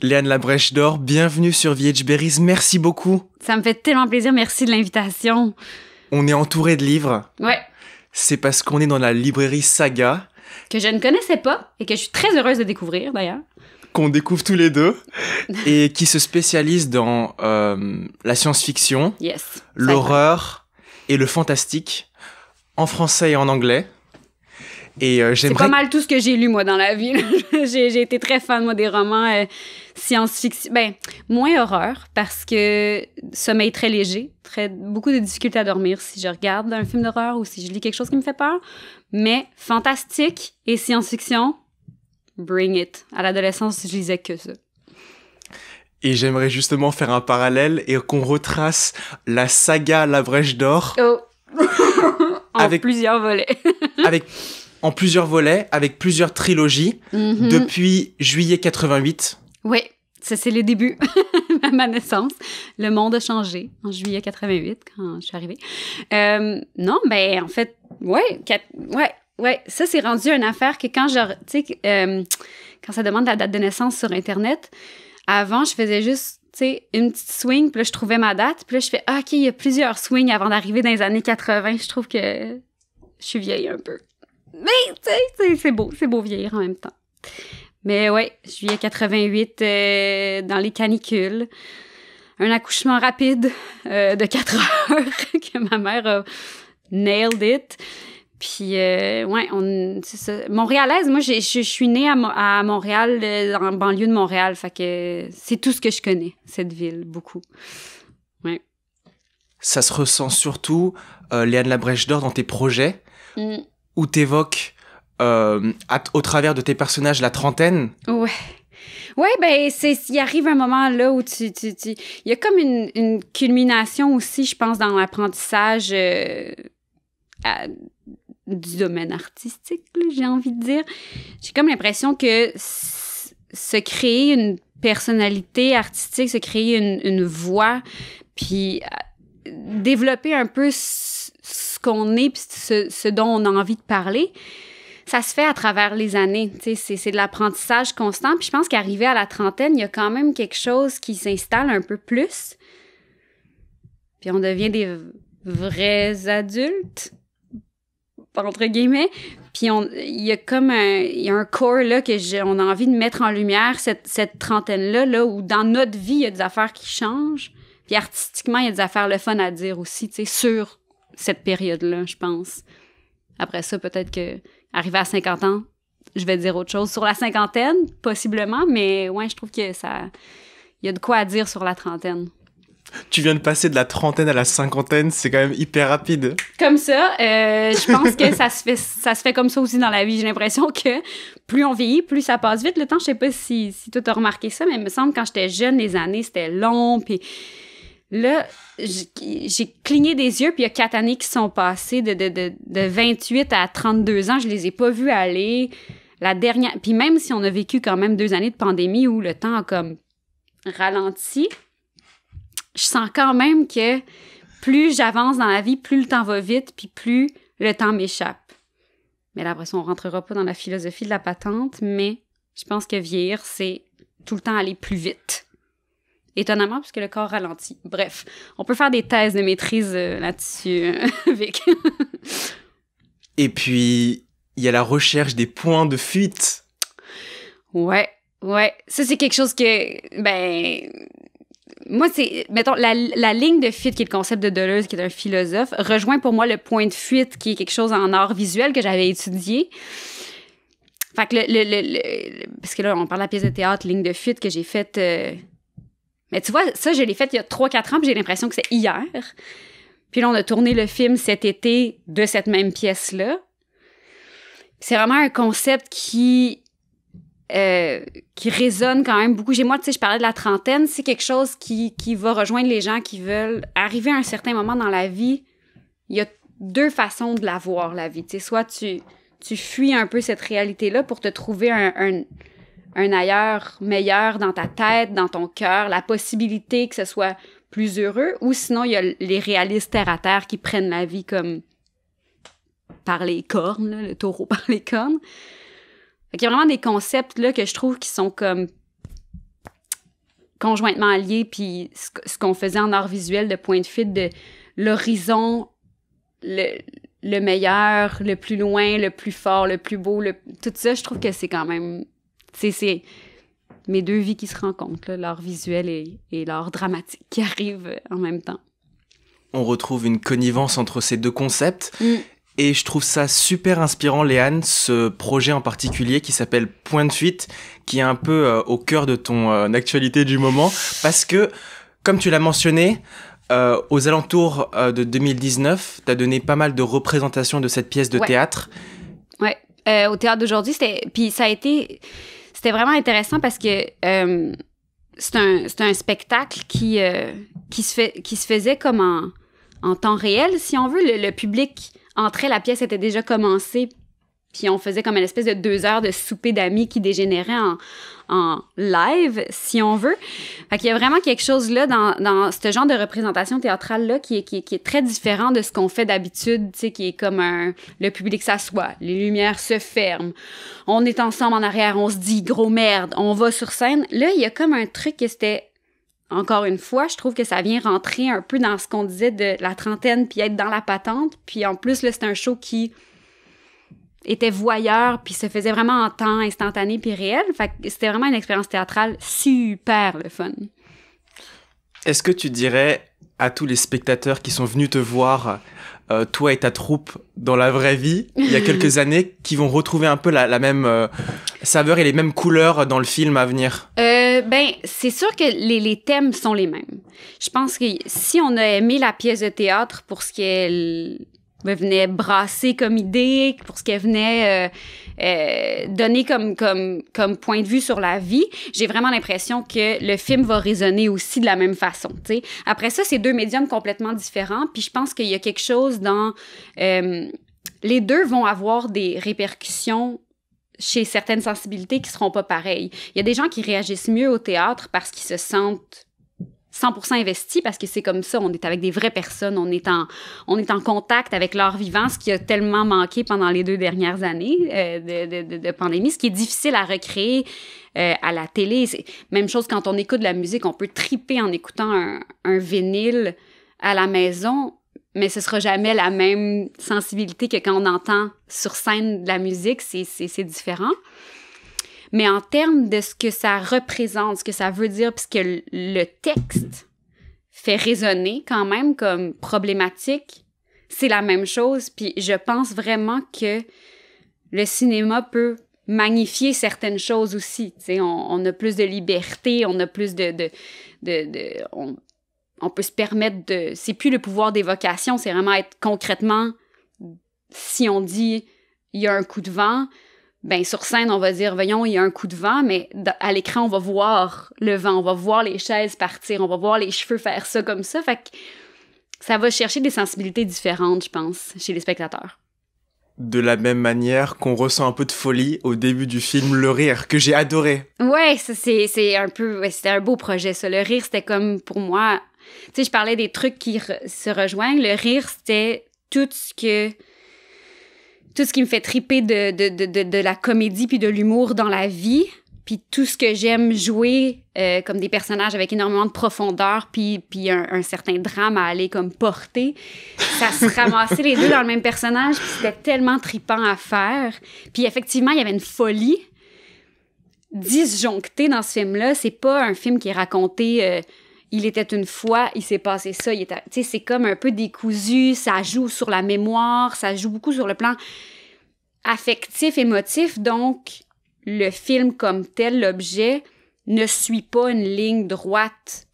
Léane Labrèche d'Or, bienvenue sur VH Berries, merci beaucoup. Ça me fait tellement plaisir, merci de l'invitation. On est entouré de livres. Ouais. C'est parce qu'on est dans la librairie Saga. Que je ne connaissais pas et que je suis très heureuse de découvrir d'ailleurs. Qu'on découvre tous les deux et qui se spécialise dans euh, la science-fiction, yes, l'horreur et le fantastique en français et en anglais. Et euh, C'est pas mal tout ce que j'ai lu, moi, dans la vie. j'ai été très fan, moi, des romans. Euh, science-fiction, ben, moins horreur parce que sommeil très léger, très, beaucoup de difficultés à dormir si je regarde un film d'horreur ou si je lis quelque chose qui me fait peur. Mais fantastique et science-fiction, bring it. À l'adolescence, je lisais que ça. Et j'aimerais justement faire un parallèle et qu'on retrace la saga La Brèche d'Or. Oh. en avec, plusieurs volets. avec, en plusieurs volets, avec plusieurs trilogies, mhm. depuis juillet 88 oui, ça c'est le début de ma naissance. Le monde a changé en juillet 88 quand je suis arrivée. Euh, non, ben en fait, ouais, ouais, ouais, ça c'est rendu une affaire que quand je, euh, quand ça demande la date de naissance sur internet, avant je faisais juste une petite swing, puis là, je trouvais ma date, puis là, je fais, ah, OK, il y a plusieurs swings avant d'arriver dans les années 80. Je trouve que je suis vieille un peu. Mais, tu sais, c'est beau, c'est beau vieillir en même temps. Mais ouais, juillet 88, euh, dans les canicules. Un accouchement rapide euh, de 4 heures que ma mère a nailed it. Puis, euh, ouais, on, c'est ça. Montréalaise, moi, je suis née à, Montréal, en banlieue de Montréal. Fait que c'est tout ce que je connais, cette ville, beaucoup. Ouais. Ça se ressent surtout, de Léane Labrèche d'Or, dans tes projets, mm. où tu évoques... Euh, au travers de tes personnages la trentaine. Ouais. Oui, ben il arrive un moment là où tu tu il y a comme une, une culmination aussi je pense dans l'apprentissage euh, du domaine artistique, j'ai envie de dire. J'ai comme l'impression que se créer une personnalité artistique, se créer une, une voix, puis euh, développer un peu ce, qu'on est, puis ce, dont on a envie de parler, ça se fait à travers les années. C'est de l'apprentissage constant. Puis je pense qu'arrivé à la trentaine, il y a quand même quelque chose qui s'installe un peu plus. Puis on devient des vrais adultes, entre guillemets. Puis il y a comme un, y a un corps là que on a envie de mettre en lumière, cette, cette trentaine-là, là, où dans notre vie, il y a des affaires qui changent. Puis artistiquement, il y a des affaires le fun à dire aussi, tu sais, sur cette période-là, je pense. Après ça, peut-être que Arrivé à 50 ans, je vais dire autre chose. Sur la cinquantaine, possiblement, mais ouais, je trouve que ça. Il y a de quoi à dire sur la trentaine. Tu viens de passer de la trentaine à la cinquantaine, c'est quand même hyper rapide. Comme ça, euh, je pense que ça se, fait, ça se fait comme ça aussi dans la vie. J'ai l'impression que plus on vieillit, plus ça passe vite. Le temps, je sais pas si, si tu as remarqué ça, mais il me semble que quand j'étais jeune, les années, c'était long, puis Là, j'ai cligné des yeux, puis il y a quatre années qui sont passées, de, de, de, de 28 à 32 ans, je les ai pas vus aller. La dernière, puis même si on a vécu quand même deux années de pandémie où le temps a comme ralenti, je sens quand même que plus j'avance dans la vie, plus le temps va vite, puis plus le temps m'échappe. Mais là, après ça, on rentrera pas dans la philosophie de la patente, mais je pense que vieillir, c'est tout le temps aller plus vite. Étonnamment, puisque le corps ralentit. Bref, on peut faire des thèses de maîtrise euh, là-dessus, euh, Vic. Et puis, il y a la recherche des points de fuite. Ouais, ouais. Ça, c'est quelque chose que, ben, moi, c'est, mettons, la, ligne de fuite, qui est le concept de Deleuze, qui est un philosophe, rejoint pour moi le point de fuite, qui est quelque chose en art visuel que j'avais étudié. Fait que le, parce que là, on parle de la pièce de théâtre, ligne de fuite, que j'ai faite. Euh, mais tu vois, ça, je l'ai fait il y a 3-4 ans, puis j'ai l'impression que c'est hier. Puis là, on a tourné le film cet été de cette même pièce-là. C'est vraiment un concept qui, euh, qui résonne quand même beaucoup. J'ai moi, tu sais, je parlais de la trentaine, c'est quelque chose qui, va rejoindre les gens qui veulent arriver à un certain moment dans la vie. Il y a deux façons de la voir, la vie. Tu sais, soit tu, tu fuis un peu cette réalité-là pour te trouver un un ailleurs meilleur dans ta tête, dans ton cœur, la possibilité que ce soit plus heureux, ou sinon il y a les réalistes terre à terre qui prennent la vie comme par les cornes, le taureau par les cornes. il y a vraiment des concepts là, que je trouve qui sont comme conjointement liés, puis ce qu'on faisait en art visuel de point de fuite de l'horizon, le, le meilleur, le plus loin, le plus fort, le plus beau, le... tout ça, je trouve que c'est quand même c'est mes deux vies qui se rencontrent, l'art visuel et, et l'art dramatique qui arrivent en même temps. On retrouve une connivence entre ces deux concepts. Mm. Et je trouve ça super inspirant, Léane, ce projet en particulier qui s'appelle Point de fuite, qui est un peu euh, au cœur de ton euh, actualité du moment, parce que, comme tu l'as mentionné, euh, aux alentours de 2019, tu as donné pas mal de représentations de cette pièce de théâtre. Ouais, au théâtre d'aujourd'hui, c'était. Puis ça a été c'était vraiment intéressant parce que euh, c'est un, spectacle qui, euh, qui, se fait, qui se faisait comme en, temps réel, si on veut. Le, le public entrait, la pièce était déjà commencée, puis on faisait comme une espèce de deux heures de souper d'amis qui dégénérait en, live, si on veut. Fait qu'il y a vraiment quelque chose là dans, dans ce genre de représentation théâtrale-là qui est, qui, est, très différent de ce qu'on fait d'habitude, tu sais, qui est comme un, le public s'assoit, les lumières se ferment, on est ensemble en arrière, on se dit gros merde, on va sur scène. Là, il y a comme un truc qui c'était encore une fois, je trouve que ça vient rentrer un peu dans ce qu'on disait de la trentaine, puis être dans la patente. Puis en plus, là, c'est un show qui était voyeur, puis se faisait vraiment en temps instantané puis réel. c'était vraiment une expérience théâtrale super le fun. Est-ce que tu dirais à tous les spectateurs qui sont venus te voir, euh, toi et ta troupe, dans la vraie vie, il y a quelques années, qui vont retrouver un peu la, même euh, saveur et les mêmes couleurs dans le film à venir euh, Ben, c'est sûr que les, thèmes sont les mêmes. Je pense que si on a aimé la pièce de théâtre pour ce qu'elle venait brasser comme idée, pour ce qu'elle venait euh, euh, donner comme, comme, comme point de vue sur la vie, j'ai vraiment l'impression que le film va résonner aussi de la même façon. sais Après ça, c'est deux médiums complètement différents, puis je pense qu'il y a quelque chose dans... Euh, les deux vont avoir des répercussions chez certaines sensibilités qui seront pas pareilles. Il y a des gens qui réagissent mieux au théâtre parce qu'ils se sentent 100% investi parce que c'est comme ça, on est avec des vraies personnes, on est en, on est en contact avec leur vivant, ce qui a tellement manqué pendant les deux dernières années euh, de, de, de, pandémie, ce qui est difficile à recréer euh, à la télé. Même chose quand on écoute de la musique, on peut triper en écoutant un, un vinyle à la maison, mais ce sera jamais la même sensibilité que quand on entend sur scène de la musique, c'est différent. Mais en termes de ce que ça représente, ce que ça veut dire, puisque le texte fait résonner quand même comme problématique, c'est la même chose. Puis je pense vraiment que le cinéma peut magnifier certaines choses aussi. On, on, a plus de liberté, on a plus de... de, de, on, on, peut se permettre de... C'est plus le pouvoir d'évocation, c'est vraiment être concrètement... Si on dit il y a un coup de vent, ben, sur scène on va dire voyons il y a un coup de vent mais à l'écran on va voir le vent on va voir les chaises partir on va voir les cheveux faire ça comme ça fait ça va chercher des sensibilités différentes je pense chez les spectateurs de la même manière qu'on ressent un peu de folie au début du film Le Rire, que j'ai adoré. Ouais, c'est, c'est un peu, c'était un beau projet, ça. Le Rire, c'était comme pour moi, tu sais, je parlais des trucs qui se rejoignent. Le Rire, c'était tout ce que tout ce qui me fait triper de, de, de, de, la comédie puis de l'humour dans la vie, puis tout ce que j'aime jouer euh, comme des personnages avec énormément de profondeur, puis, puis un, certain drame à aller comme porter, ça se ramassait les deux dans le même personnage, puis c'était tellement tripant à faire. Puis effectivement, il y avait une folie disjonctée dans ce film-là. C'est pas un film qui est raconté... Euh, il était une fois, il s'est passé ça, c'est comme un peu décousu, ça joue sur la mémoire, ça joue beaucoup sur le plan affectif, émotif, donc le film comme tel, l'objet, ne suit pas une ligne droite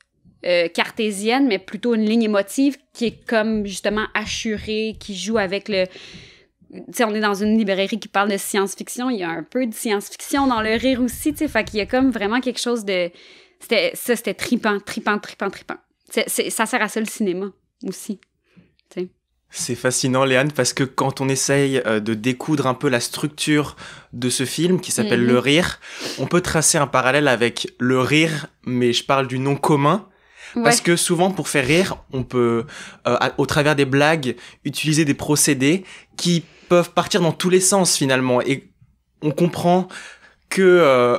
euh, cartésienne, mais plutôt une ligne émotive qui est comme justement assurée, qui joue avec le... sais, on est dans une librairie qui parle de science-fiction, il y a un peu de science-fiction dans le rire aussi, tu sais, fait qu'il y a comme vraiment quelque chose de c'était, ça, c'était tripant, tripant, tripant, tripant. ça sert à ça le cinéma aussi. C'est fascinant, Léane, parce que quand on essaye euh, de découdre un peu la structure de ce film qui s'appelle mhm. Le Rire, on peut tracer un parallèle avec Le Rire, mais je parle du nom commun. Parce que souvent, pour faire rire, on peut, euh, au travers des blagues, utiliser des procédés qui peuvent partir dans tous les sens finalement. Et on comprend que euh,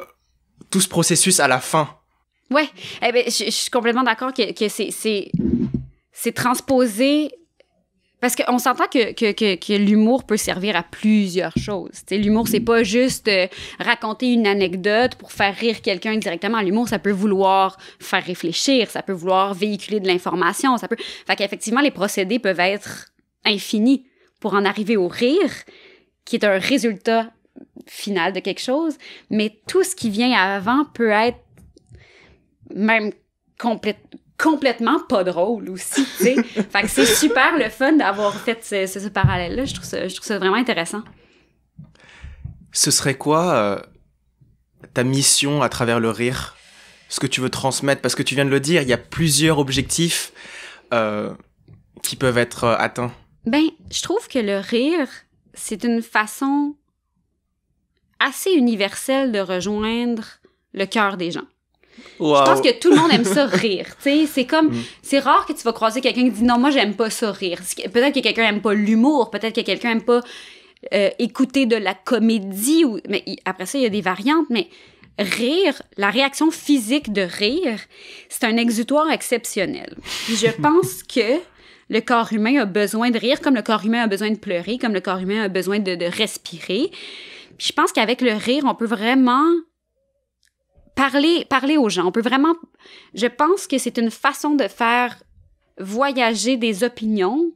tout ce processus à la fin Ouais, eh ben, je, suis complètement d'accord que, que c'est, c'est, transposé Parce qu'on s'entend que, que, que, l'humour peut servir à plusieurs choses. l'humour, c'est pas juste euh, raconter une anecdote pour faire rire quelqu'un directement. L'humour, ça peut vouloir faire réfléchir, ça peut vouloir véhiculer de l'information, ça peut. Fait qu'effectivement, les procédés peuvent être infinis pour en arriver au rire, qui est un résultat final de quelque chose, mais tout ce qui vient avant peut être même complètement pas drôle aussi, tu sais. fait que c'est super le fun d'avoir fait ce, parallèle-là. Je trouve ça, vraiment intéressant. Ce serait quoi euh, ta mission à travers le rire Ce que tu veux transmettre Parce que tu viens de le dire, il y a plusieurs objectifs euh, qui peuvent être euh, atteints. Ben, je trouve que le rire, c'est une façon assez universelle de rejoindre le cœur des gens. Je pense que tout le monde aime ça rire. C'est comme, mm. c'est rare que tu vas croiser quelqu'un qui dit non, moi, j'aime pas ça rire. Peut-être que quelqu'un aime pas l'humour, peut-être que quelqu'un aime pas euh, écouter de la comédie. Ou, mais après ça, il y a des variantes, mais rire, la réaction physique de rire, c'est un exutoire exceptionnel. je pense que le corps humain a besoin de rire, comme le corps humain a besoin de pleurer, comme le corps humain a besoin de, respirer. je pense qu'avec le rire, on peut vraiment parler, parler aux gens. On peut vraiment, je pense que c'est une façon de faire voyager des opinions.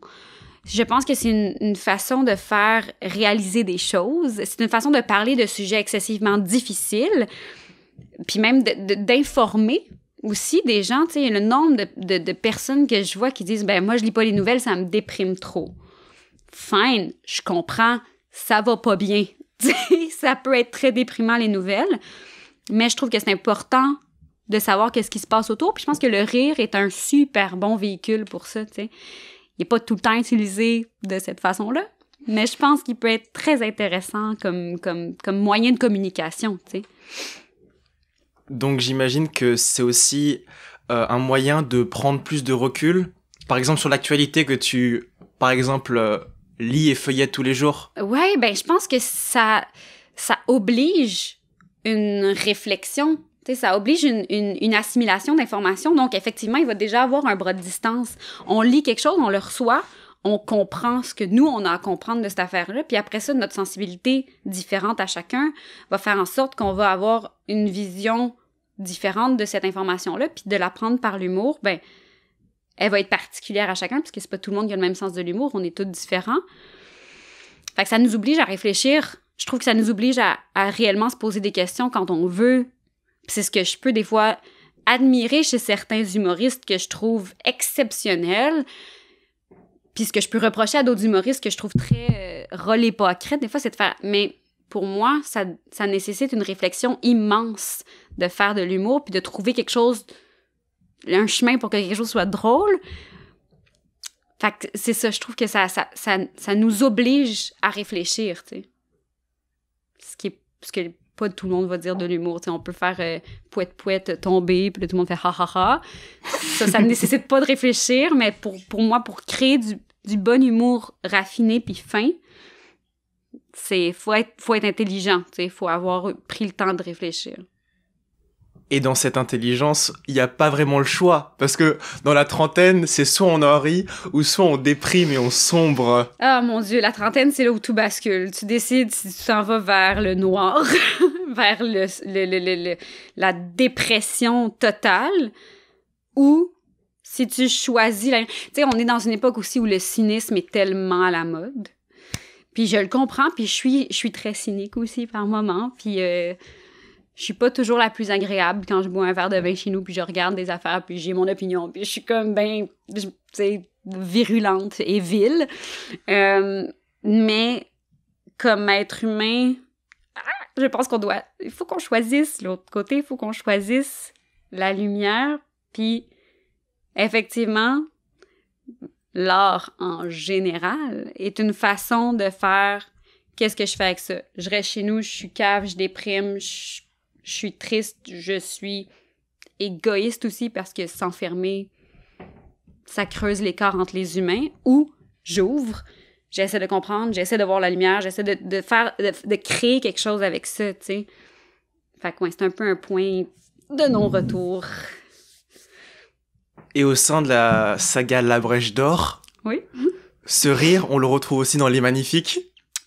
Je pense que c'est une, façon de faire réaliser des choses. C'est une façon de parler de sujets excessivement difficiles, puis même d'informer aussi des gens. Tu sais, le nombre de, personnes que je vois qui disent, ben moi je lis pas les nouvelles, ça me déprime trop. Fine, je comprends, ça va pas bien. ça peut être très déprimant les nouvelles. Mais je trouve que c'est important de savoir qu'est-ce qui se passe autour. Puis je pense que le rire est un super bon véhicule pour ça, tu Il n'est pas tout le temps utilisé de cette façon-là, mais je pense qu'il peut être très intéressant comme, comme, comme moyen de communication, Donc j'imagine que c'est aussi euh, un moyen de prendre plus de recul, par exemple sur l'actualité que tu, par exemple, euh, lis et feuillettes tous les jours. Ouais, ben je pense que ça, ça oblige une réflexion. sais, ça oblige une, assimilation d'informations. Donc, effectivement, il va déjà avoir un bras de distance. On lit quelque chose, on le reçoit, on comprend ce que nous, on a à comprendre de cette affaire-là. Puis après ça, notre sensibilité différente à chacun va faire en sorte qu'on va avoir une vision différente de cette information-là. Puis de la prendre par l'humour, ben, elle va être particulière à chacun, puisque c'est pas tout le monde qui a le même sens de l'humour. On est tous différents. Fait que ça nous oblige à réfléchir je trouve que ça nous oblige à, réellement se poser des questions quand on veut. C'est ce que je peux des fois admirer chez certains humoristes que je trouve exceptionnels. Puis ce que je peux reprocher à d'autres humoristes que je trouve très euh, rôle des fois, c'est de faire. Mais pour moi, ça, nécessite une réflexion immense de faire de l'humour puis de trouver quelque chose, un chemin pour que quelque chose soit drôle. Fait que c'est ça, je trouve que ça, ça, ça, ça nous oblige à réfléchir, tu sais parce que pas tout le monde va dire de l'humour. On peut faire euh, poète poète tomber, puis tout le monde fait ha ha ha. Ça, ça ne nécessite pas de réfléchir, mais pour, pour moi, pour créer du, du bon humour raffiné puis fin, c'est faut être, faut être intelligent. Il faut avoir pris le temps de réfléchir. Et dans cette intelligence, il n'y a pas vraiment le choix. Parce que dans la trentaine, c'est soit on en rit, ou soit on déprime et on sombre. Ah mon Dieu, la trentaine, c'est là où tout bascule. Tu décides si tu t'en vas vers le noir, vers le, la dépression totale, ou si tu choisis... Tu sais, on est dans une époque aussi où le cynisme est tellement à la mode. Puis je le comprends, puis je suis, je suis très cynique aussi par moments. Puis... Euh, je suis pas toujours la plus agréable quand je bois un verre de vin chez nous, puis je regarde des affaires, puis j'ai mon opinion, puis je suis comme ben, tu sais, virulente et vile. Euh, mais comme être humain, je pense qu'on doit, il faut qu'on choisisse l'autre côté, il faut qu'on choisisse la lumière, puis effectivement, l'art en général est une façon de faire qu'est-ce que je fais avec ça. Je reste chez nous, je suis cave, je déprime, je je suis triste, je suis égoïste aussi parce que s'enfermer, ça creuse l'écart entre les humains, ou j'ouvre, j'essaie de comprendre, j'essaie de voir la lumière, j'essaie de, faire, de, créer quelque chose avec ça, tu sais. Fait que c'est un peu un point de non-retour. Et au sein de la saga La Brèche d'Or, oui. ce rire, on le retrouve aussi dans Les Magnifiques.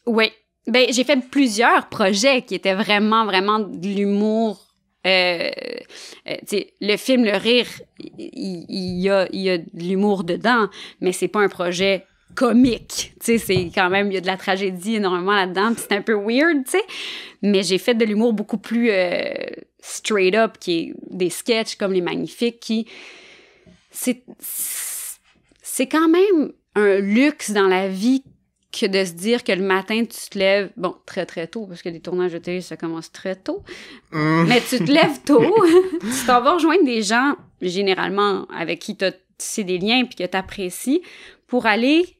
Oui, ben, j'ai fait plusieurs projets qui étaient vraiment, vraiment de l'humour. Euh, euh, le film Le Rire, il y, a, y a de l'humour dedans, mais c'est pas un projet comique. c'est quand même, il y a de la tragédie énormément là-dedans, c'est un peu weird, tu sais. Mais j'ai fait de l'humour beaucoup plus euh, straight up, qui est des sketchs comme Les Magnifiques, qui. C'est. C'est quand même un luxe dans la vie que de se dire que le matin, tu te lèves, bon, très très tôt, parce que les tournages de télé, ça commence très tôt, mm. mais tu te lèves tôt, tu t'en vas rejoindre des gens, généralement, avec qui tu sais des liens, puis que tu apprécies, pour aller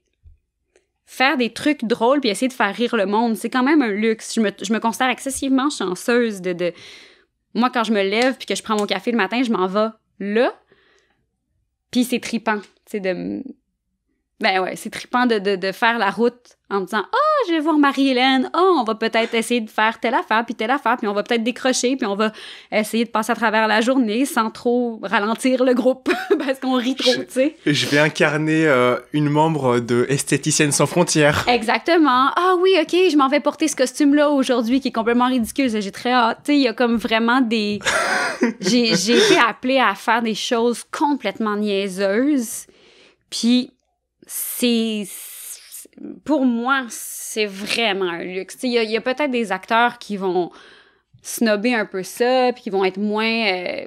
faire des trucs drôles, puis essayer de faire rire le monde. C'est quand même un luxe. Je me, je considère excessivement chanceuse de, de... Moi, quand je me lève, puis que je prends mon café le matin, je m'en vais là, puis c'est tripant, tu sais, de ben ouais, c'est trippant de, faire la route en me disant oh, je vais voir Marie-Hélène, oh, on va peut-être essayer de faire telle affaire, puis telle affaire, puis on va peut-être décrocher, puis on va essayer de passer à travers la journée sans trop ralentir le groupe, parce qu'on rit trop, tu sais. Je vais incarner euh, une membre de Esthéticienne sans frontières. Exactement. Ah oui, ok, je m'en vais porter ce costume-là aujourd'hui qui est complètement ridicule, j'ai très hâte. Tu sais, il y a comme vraiment des... j'ai été appelée à faire des choses complètement niaiseuses, puis c'est pour moi, c'est vraiment un luxe. Il y a, peut-être des acteurs qui vont snobber un peu ça, puis qui vont être moins euh,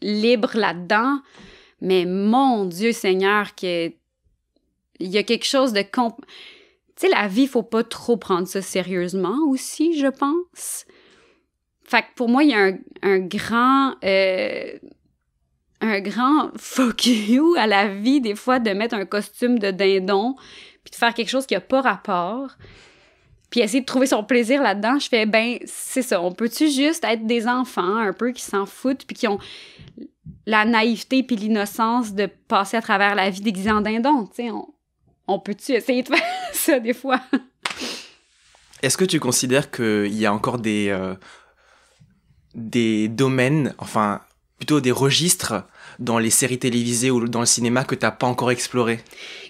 libres là-dedans. Mais mon Dieu Seigneur, que il y a quelque chose de... Comp... Tu sais, la vie, faut pas trop prendre ça sérieusement aussi, je pense. Fait que pour moi, il y a un, un grand... Euh, un grand fuck you à la vie, des fois, de mettre un costume de dindon, puis de faire quelque chose qui n'a pas rapport, puis essayer de trouver son plaisir là-dedans. Je fais, ben, c'est ça, on peut-tu juste être des enfants un peu qui s'en foutent, puis qui ont la naïveté puis l'innocence de passer à travers la vie déguisée en dindon, tu sais, on, peut-tu essayer de faire ça des fois? Est-ce que tu considères qu'il y a encore des, euh, des domaines, enfin plutôt des registres dans les séries télévisées ou dans le cinéma que tu n'as pas encore exploré?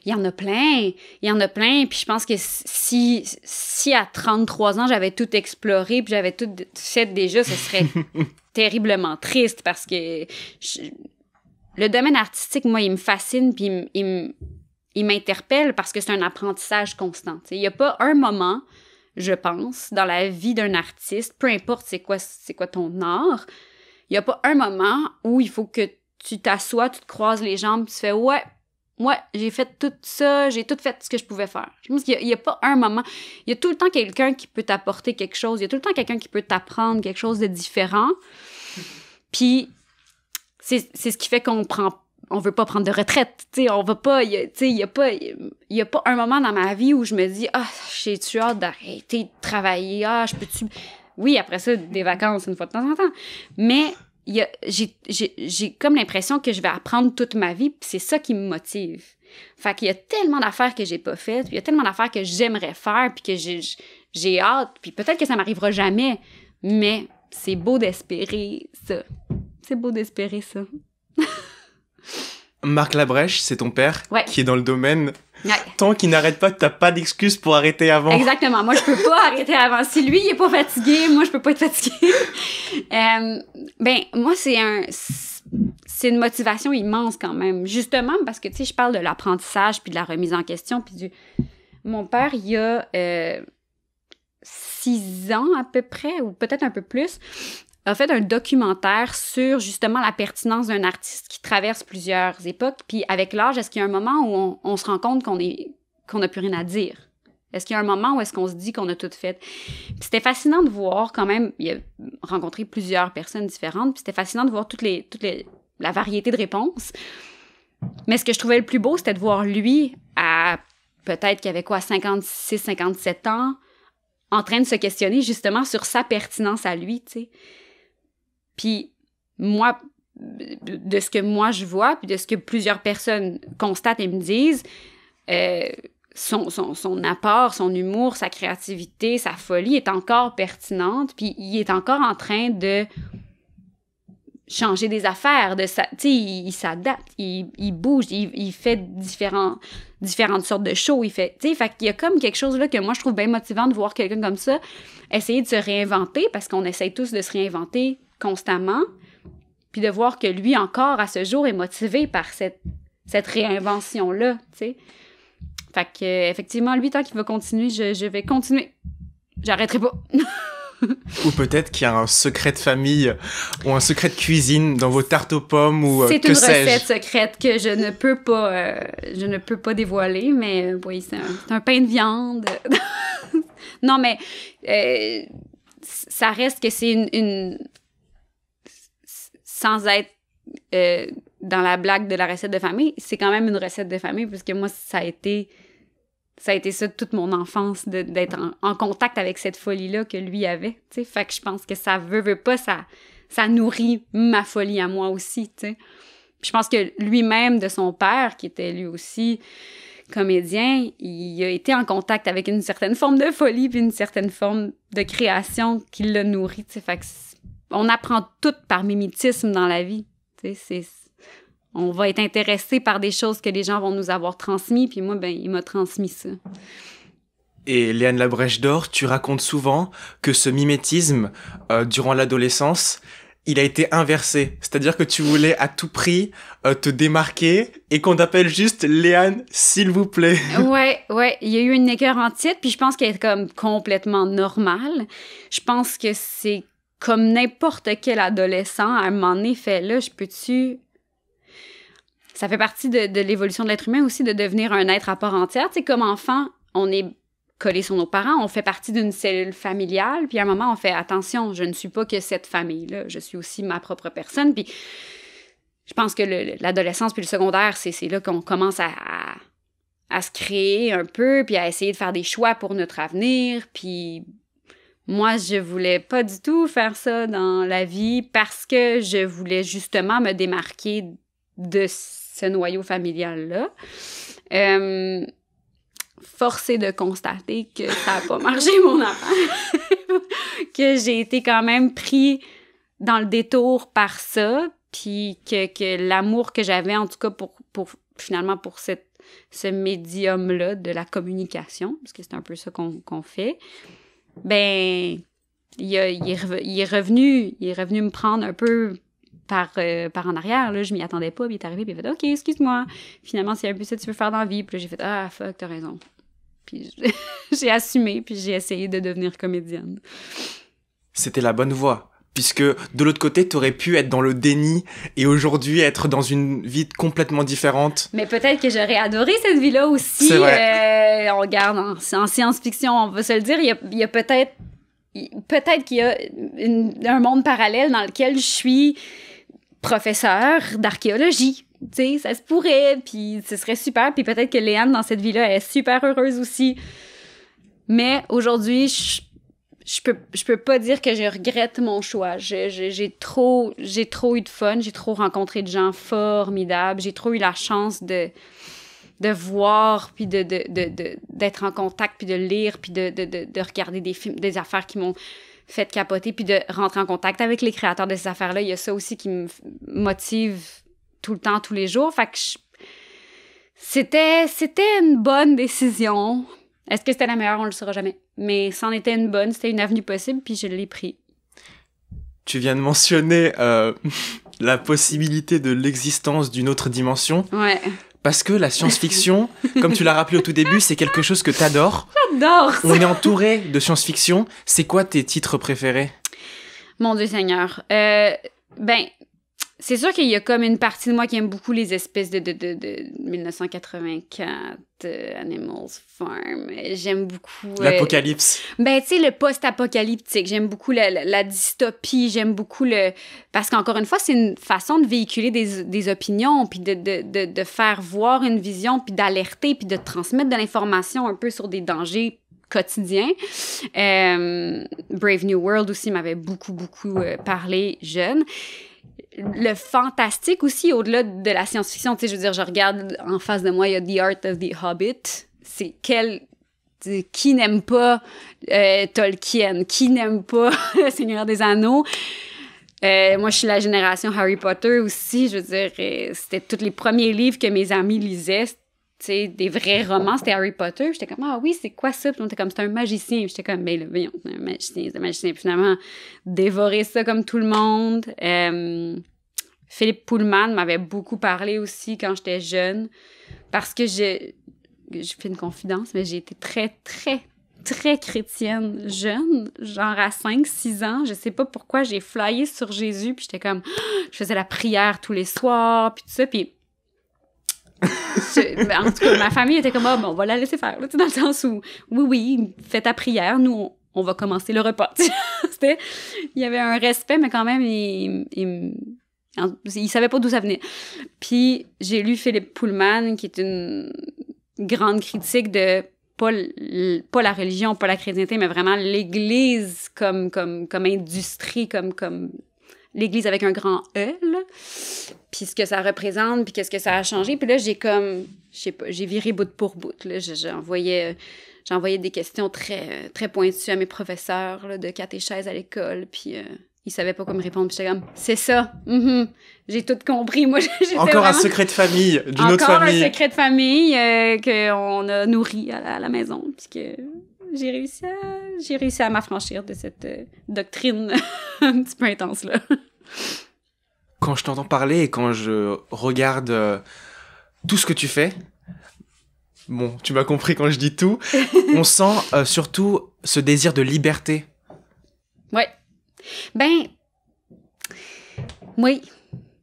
Il y en a plein, il y en a plein. Puis je pense que si, si à 33 ans, j'avais tout exploré, puis j'avais tout fait déjà, ce serait terriblement triste parce que le domaine artistique, moi, il me fascine, puis il, m'interpelle parce que c'est un apprentissage constant. Il n'y a pas un moment je pense, dans la vie d'un artiste, peu importe c'est quoi, c'est quoi ton art, il n'y a pas un moment où il faut que tu t'assois, tu te croises les jambes, tu fais ouais, moi, j'ai fait tout ça, j'ai tout fait ce que je pouvais faire. Je pense qu'il n'y a, pas un moment. Il y a tout le temps quelqu'un qui peut t'apporter quelque chose, il y a tout le temps quelqu'un qui peut t'apprendre quelque chose de différent. Puis, c'est, ce qui fait qu'on prend on veut pas prendre de retraite, tu sais, on va pas, tu sais, il y a pas, il a pas un moment dans ma vie où je me dis, ah, j'ai-tu hâte d'arrêter de travailler, ah, je peux-tu... Oui, après ça, des vacances une fois de temps en temps, mais j'ai comme l'impression que je vais apprendre toute ma vie, puis c'est ça qui me motive. Fait qu'il y a tellement d'affaires que j'ai pas faites, puis il y a tellement d'affaires que j'aimerais faire, puis que j'ai hâte, puis peut-être que ça m'arrivera jamais, mais c'est beau d'espérer ça. C'est beau d'espérer ça. Marc Labrèche, c'est ton père, qui est dans le domaine. Tant qu'il n'arrête pas, tu t'as pas d'excuse pour arrêter avant. Exactement. Moi, je peux pas arrêter avant. Si lui, il est pas fatigué, moi, je peux pas être fatigué. Euh, ben, moi, c'est un, c'est une motivation immense quand même. Justement, parce que, tu sais, je parle de l'apprentissage, puis de la remise en question, puis du... Mon père, il y a euh, six ans à peu près, ou peut-être un peu plus, a fait un documentaire sur justement la pertinence d'un artiste qui traverse plusieurs époques. Puis avec l'âge, est-ce qu'il y a un moment où on, se rend compte qu'on n'a plus rien à dire? Est-ce qu'il y a un moment où est-ce qu'on se dit qu'on a tout fait? Puis c'était fascinant de voir quand même, il a rencontré plusieurs personnes différentes, puis c'était fascinant de voir toutes les, toutes la variété de réponses. Mais ce que je trouvais le plus beau, c'était de voir lui à peut-être qu'il avait quoi, 56, 57 ans, en train de se questionner justement sur sa pertinence à lui, tu sais. Puis moi, de ce que moi je vois, puis de ce que plusieurs personnes constatent et me disent, euh, son, apport, son humour, sa créativité, sa folie est encore pertinente, puis il est encore en train de changer des affaires, de sa, il, s'adapte, il, bouge, il, il fait différents, différentes sortes de shows, il fait, tu sais, fait y a comme quelque chose là que moi je trouve bien motivant de voir quelqu'un comme ça essayer de se réinventer parce qu'on essaye tous de se réinventer constamment, puis de voir que lui encore à ce jour est motivé par cette, cette réinvention-là, tu sais. Fait que, effectivement, lui, tant qu'il va continuer, je, vais continuer. J'arrêterai pas. ou peut-être qu'il y a un secret de famille ou un secret de cuisine dans vos tartes aux pommes ou euh, C'est une recette secrète que je ne peux pas, euh, je ne peux pas dévoiler, mais euh, oui, c'est un, pain de viande. non, mais ça reste que c'est une, sans être euh, dans la blague de la recette de famille, c'est quand même une recette de famille, parce que moi, ça a été ça a été ça toute mon enfance d'être en, contact avec cette folie là que lui avait tu fait que je pense que ça veut veut pas ça ça nourrit ma folie à moi aussi tu je pense que lui-même de son père qui était lui aussi comédien il a été en contact avec une certaine forme de folie puis une certaine forme de création qui l'a nourri tu fait que on apprend tout par mimétisme dans la vie. on va être intéressé par des choses que les gens vont nous avoir transmises, puis moi, ben, il m'a transmis ça. Et Léane Labrèche d'Or, tu racontes souvent que ce mimétisme, euh, durant l'adolescence, il a été inversé. C'est-à-dire que tu voulais à tout prix euh, te démarquer et qu'on t'appelle juste Léane, s'il vous plaît. Ouais, ouais. Il y a eu une écœur en titre, puis je pense qu'elle est comme complètement normale. Je pense que c'est comme n'importe quel adolescent, à un moment donné, fait là, je peux-tu. Ça fait partie de, l'évolution de l'être humain aussi, de devenir un être à part entière. Tu sais, comme enfant, on est collé sur nos parents, on fait partie d'une cellule familiale, puis à un moment, on fait attention, je ne suis pas que cette famille-là, je suis aussi ma propre personne. Puis je pense que l'adolescence puis le secondaire, c'est là qu'on commence à, à, à se créer un peu, puis à essayer de faire des choix pour notre avenir, puis moi, je voulais pas du tout faire ça dans la vie parce que je voulais justement me démarquer de ce noyau familial-là. Euh, forcé de constater que ça n'a pas marché, mon enfant. que j'ai été quand même pris dans le détour par ça, puis que, que l'amour que j'avais, en tout cas, pour, pour finalement, pour cette, ce médium-là de la communication, parce que c'est un peu ça qu'on fait, ben, il, est revenu, il est revenu me prendre un peu par, euh, par en arrière. Là, je m'y attendais pas, puis il est arrivé, puis il a fait OK, excuse-moi. Finalement, c'est un peu ça tu veux faire dans la vie. Puis j'ai fait Ah, fuck, t'as raison. Puis j'ai assumé, puis j'ai essayé de devenir comédienne. C'était la bonne voie puisque de l'autre côté, tu aurais pu être dans le déni et aujourd'hui être dans une vie complètement différente. Mais peut-être que j'aurais adoré cette vie-là aussi. Euh, on regarde en, science-fiction, on va se le dire, il y a, peut-être peut-être qu'il y a, un monde parallèle dans lequel je suis professeur d'archéologie. Tu sais, ça se pourrait, puis ce serait super. Puis peut-être que Léane, dans cette vie-là, est super heureuse aussi. Mais aujourd'hui, je je peux je peux pas dire que je regrette mon choix. J'ai trop j'ai trop eu de fun, j'ai trop rencontré de gens formidables, j'ai trop eu la chance de de voir puis de d'être de, de, en contact puis de lire puis de, de regarder des films des affaires qui m'ont fait capoter puis de rentrer en contact avec les créateurs de ces affaires-là, il y a ça aussi qui me motive tout le temps tous les jours. Fait que c'était c'était une bonne décision. Est-ce que c'était la meilleure On le saura jamais. Mais c'en était une bonne, c'était une avenue possible, puis je l'ai pris. Tu viens de mentionner euh, la possibilité de l'existence d'une autre dimension. Ouais. Parce que la science-fiction, comme tu l'as rappelé au tout début, c'est quelque chose que t'adores. J'adore. On est entouré de science-fiction. C'est quoi tes titres préférés Mon Dieu Seigneur. Euh, ben, c'est sûr qu'il y a comme une partie de moi qui aime beaucoup les espèces de, de, de, de 1984, euh, Animals Farm. J'aime beaucoup. Euh, L'apocalypse. ben, tu sais, le post-apocalyptique. J'aime beaucoup la, dystopie. J'aime beaucoup le. Parce qu'encore une fois, c'est une façon de véhiculer des, des opinions, puis de, de faire voir une vision, puis d'alerter, puis de transmettre de l'information un peu sur des dangers quotidiens. Euh, Brave New World aussi m'avait beaucoup, beaucoup parlé jeune le fantastique aussi au-delà de la science-fiction. Tu je veux dire, je regarde en face de moi, il y a The Art of the Hobbit. C'est quel qui n'aime pas euh, Tolkien, qui n'aime pas Le Seigneur des Anneaux. Euh, moi, je suis la génération Harry Potter aussi. Je veux dire, euh, c'était tous les premiers livres que mes amis lisaient des vrais romans, c'était Harry Potter. J'étais comme, ah oui, c'est quoi ça? Puis on était comme, c'est un magicien. J'étais comme, mais le c'est un magicien, finalement, dévorer ça comme tout le monde. Euh, Philippe Pullman m'avait beaucoup parlé aussi quand j'étais jeune, parce que j'ai... je fais une confidence, mais j'ai été très, très, très chrétienne jeune, genre à 5-6 ans. Je sais pas pourquoi j'ai flyé sur Jésus, puis j'étais comme, je faisais la prière tous les soirs, puis tout ça. Puis ben, en tout cas, ma famille était comme, ah, bon, on va la laisser faire, dans le sens où, oui, oui, fais ta prière, nous, on, va commencer le repas. C'était, il y avait un respect, mais quand même, il, il, savait pas d'où ça venait. Puis j'ai lu Philippe Pullman, qui est une grande critique de pas, pas la religion, pas la chrétienté, mais vraiment l'Église comme, comme, comme industrie, comme, comme l'Église avec un grand E, là. Puis ce que ça représente, puis qu'est-ce que ça a changé. Puis là, j'ai comme, je sais pas, j'ai viré bout pour bout. J'envoyais, j'envoyais des questions très, très pointues à mes professeurs là, de catéchèse à l'école, puis... Euh, ils savaient pas quoi me répondre. J'étais comme, c'est ça. Mm-hmm. J'ai tout compris. Moi, Encore vraiment... un secret de famille d'une autre famille. Encore un secret de famille euh, que qu'on a nourri à la, à la maison, puis que j'ai réussi à, m'affranchir de cette euh, doctrine un petit peu intense là. Quand je t'entends parler et quand je regarde euh, tout ce que tu fais, bon, tu m'as compris quand je dis tout, on sent euh, surtout ce désir de liberté. Ouais. Ben, oui.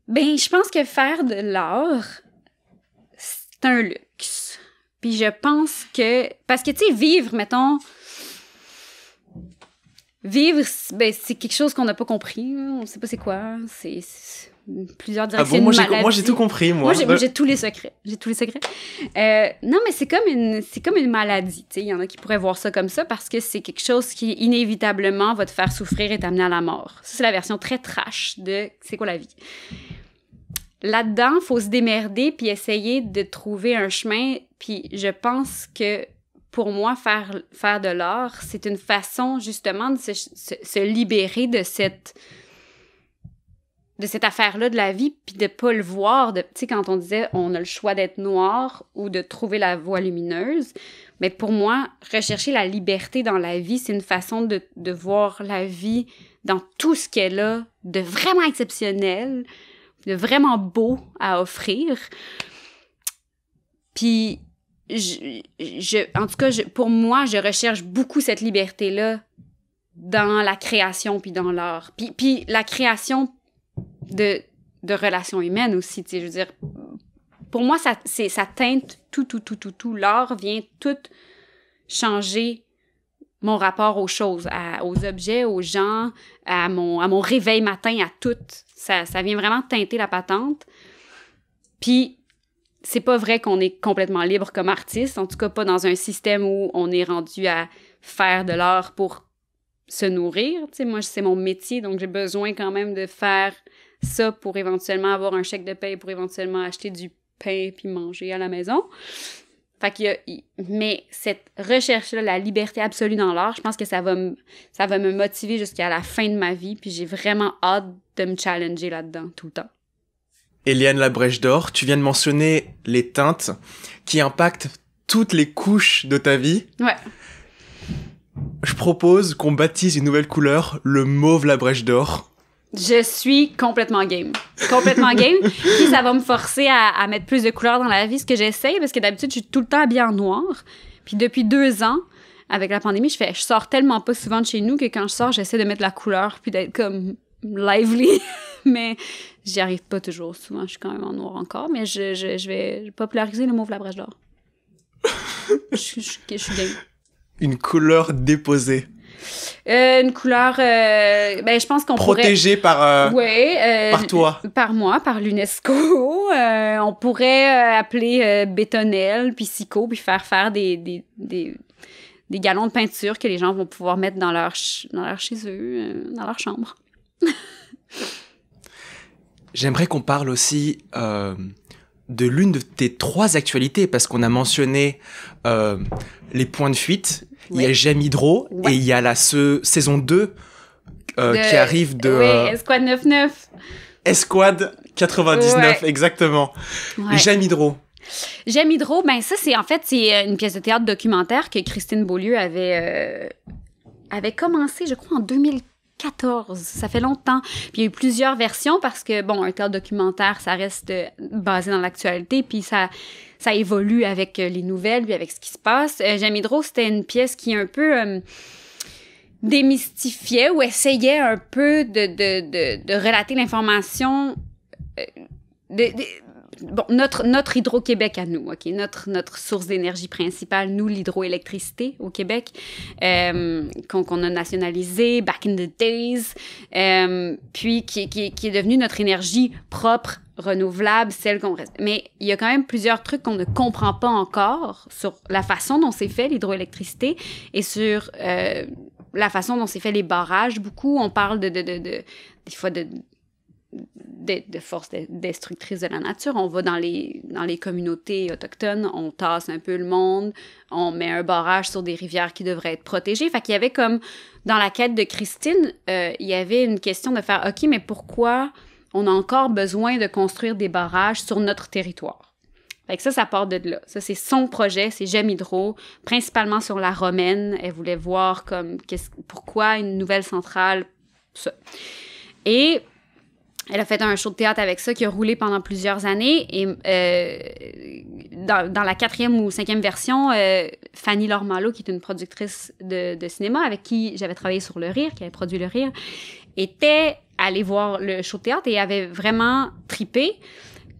Ben, je pense que faire de l'art, c'est un luxe puis je pense que. Parce que, tu sais, vivre, mettons. Vivre, ben, c'est quelque chose qu'on n'a pas compris. On ne sait pas c'est quoi. C'est plusieurs directions. Ah bon, moi, j'ai, tout compris, moi. Moi euh. j'ai, tous les secrets. J'ai tous les secrets. Euh, non, mais c'est comme une, c'est comme une maladie. Il y en a qui pourraient voir ça comme ça parce que c'est quelque chose qui inévitablement va te faire souffrir et t'amener à la mort. c'est la version très trash de c'est quoi la vie là-dedans, il faut se démerder puis essayer de trouver un chemin. Puis je pense que pour moi, faire, faire de l'art, c'est une façon justement de se, libérer de cette de cette affaire-là de la vie, puis de pas le voir. Tu sais, quand on disait on a le choix d'être noir ou de trouver la voie lumineuse, mais pour moi, rechercher la liberté dans la vie, c'est une façon de, de, voir la vie dans tout ce qu'elle a de vraiment exceptionnel, de vraiment beau à offrir. Puis, je, en tout cas, je, pour moi, je recherche beaucoup cette liberté-là dans la création puis dans l'art. Puis, puis la création de, de relations humaines aussi, tu sais, je veux dire, pour moi, ça, ça teinte tout, tout, tout, tout, tout. L'art vient tout changer mon rapport aux choses, aux objets, aux gens, à mon, à mon réveil matin, à tout. Ça, vient vraiment teinter la patente. Puis, c'est pas vrai qu'on est complètement libre comme artiste, en tout cas pas dans un système où on est rendu à faire de l'art pour se nourrir. Tu moi, c'est mon métier, donc j'ai besoin quand même de faire ça pour éventuellement avoir un chèque de paie, pour éventuellement acheter du pain puis manger à la maison. Fait qu'il mais cette recherche-là, la liberté absolue dans l'art, je pense que ça va me, ça va me motiver jusqu'à la fin de ma vie, puis j'ai vraiment hâte de me challenger là-dedans tout le temps. Eliane Labrèche d'Or, tu viens de mentionner les teintes qui impactent toutes les couches de ta vie. Ouais. Je propose qu'on baptise une nouvelle couleur, le mauve Labrèche d'Or. Je suis complètement game. Complètement game. Puis ça va me forcer à, mettre plus de couleurs dans la vie, ce que j'essaye, parce que d'habitude, je suis tout le temps habillée en noir. Puis depuis deux ans, avec la pandémie, je fais, je sors tellement pas souvent de chez nous que quand je sors, j'essaie de mettre la couleur puis d'être comme lively. mais j'y arrive pas toujours. Souvent, je suis quand même en noir encore, mais je, je, je vais populariser le mot la d'or. je suis game. Une couleur déposée. Euh, une couleur, euh, ben, je pense qu'on pourrait... Protégée par, euh, par toi. Par moi, par l'UNESCO. on pourrait appeler Bétonnel, puis psycho, puis faire faire des, des, des, des, galons de peinture que les gens vont pouvoir mettre dans leur, dans leur chez eux, dans leur chambre. J'aimerais qu'on parle aussi de l'une de tes trois actualités, parce qu'on a mentionné les points de fuite, il y a Jamie et il y a la saison 2 euh, qui arrive de. Oui, euh, Esquad 99. Esquad 99, exactement. Jamidro. Jamidro, mais ben ça, c'est en fait, c'est euh, une pièce de théâtre documentaire que Christine Beaulieu avait, avait commencé, je crois, en 2014. Ça fait longtemps. Puis il y a eu plusieurs versions parce que, bon, un théâtre documentaire, ça reste basé dans l'actualité. Puis ça, ça évolue avec euh, les nouvelles, puis avec ce qui se passe. Hydro, euh, c'était une pièce qui est un peu euh, démystifiait ou essayait un peu de, de, de, de relater l'information de, bon, notre, notre Hydro-Québec à nous, OK? Notre, notre source d'énergie principale, nous, l'hydroélectricité au Québec, qu'on a nationalisée back in the days, puis qui, qui, qui est devenue notre énergie propre renouvelables, celles qu'on reste. Mais il y a quand même plusieurs trucs qu'on ne comprend pas encore sur la façon dont s'est fait l'hydroélectricité et sur euh, la façon dont s'est fait les barrages. Beaucoup, on parle de, des fois de, forces destructrices de la nature. On va dans les, dans les communautés autochtones, on tasse un peu le monde, on met un barrage sur des rivières qui devraient être protégées. Fait qu'il y avait comme, dans la quête de Christine, euh, il y avait une question de faire, OK, mais pourquoi on a encore besoin de construire des barrages sur notre territoire. ça, ça part de là. Ça, c'est son projet, c'est J'aime Hydro, principalement sur la Romaine. Elle voulait voir comme pourquoi une nouvelle centrale, ça. Et elle a fait un show de théâtre avec ça qui a roulé pendant plusieurs années. Et euh, dans, la quatrième ou cinquième version, euh, Fanny Lormalo, qui est une productrice de cinéma avec qui j'avais travaillé sur Le Rire, qui avait produit Le Rire, était aller voir le show théâtre et avait vraiment tripé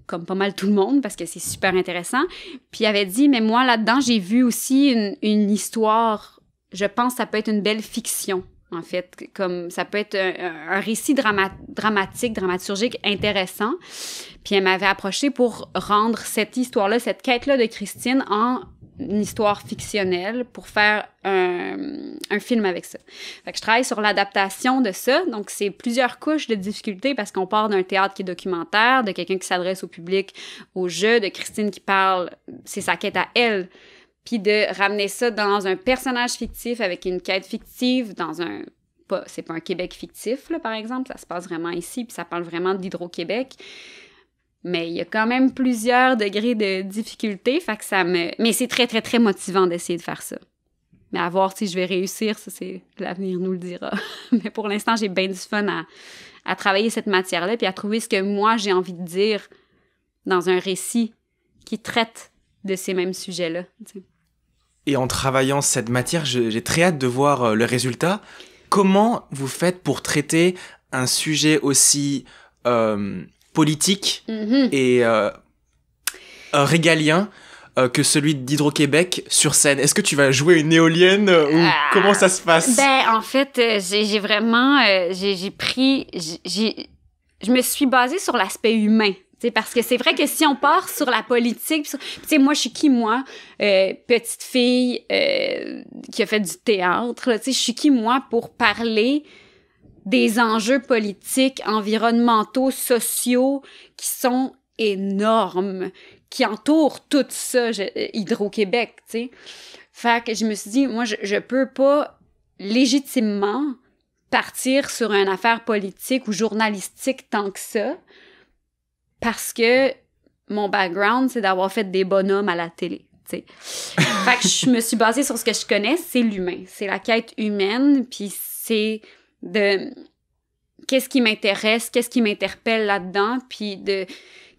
comme pas mal tout le monde, parce que c'est super intéressant. Puis il avait dit, mais moi, là-dedans, j'ai vu aussi une, une, histoire, je pense que ça peut être une belle fiction, en fait, comme ça peut être un, récit dramatique, dramaturgique intéressant. Puis elle m'avait approché pour rendre cette histoire-là, cette quête-là de Christine en une histoire fictionnelle pour faire un, un film avec ça. Fait que je travaille sur l'adaptation de ça. Donc, c'est plusieurs couches de difficultés parce qu'on part d'un théâtre qui est documentaire, de quelqu'un qui s'adresse au public, au jeu, de Christine qui parle, c'est sa quête à elle. Puis de ramener ça dans un personnage fictif avec une quête fictive, dans un c'est pas un Québec fictif, là, par exemple, ça se passe vraiment ici, puis ça parle vraiment d'Hydro-Québec mais il y a quand même plusieurs degrés de difficulté, fait que ça me... Mais c'est très, très, très motivant d'essayer de faire ça. Mais à voir si je vais réussir, ça, c'est... L'avenir nous le dira. mais pour l'instant, j'ai bien du fun à, à travailler cette matière-là, puis à trouver ce que moi, j'ai envie de dire dans un récit qui traite de ces mêmes sujets-là. Et en travaillant cette matière, j'ai très hâte de voir euh, le résultat. Comment vous faites pour traiter un sujet aussi... Euh, politique mhm. et euh, régalien euh, que celui d'Hydro-Québec sur scène. Est-ce que tu vas jouer une éolienne euh, ou ah. comment ça se passe? Ben, en fait, euh, j'ai vraiment, j'ai pris, je me suis basée sur l'aspect humain parce que c'est vrai que si on part sur la politique, tu sais, moi, je suis qui, moi? petite fille qui a fait du théâtre, tu sais, je suis qui, moi, pour parler des enjeux politiques, environnementaux, sociaux qui sont énormes, qui entourent tout ça, Hydro-Québec, tu sais. Fait que je me suis dit, moi, je, peux pas légitimement partir sur une affaire politique ou journalistique tant que ça, parce que mon background, c'est d'avoir fait des bonhommes à la télé. sais. fait que je me suis basée sur ce que je connais, c'est l'humain, c'est la quête humaine, puis c'est de qu'est-ce qui m'intéresse, qu'est-ce qui m'interpelle là-dedans, puis de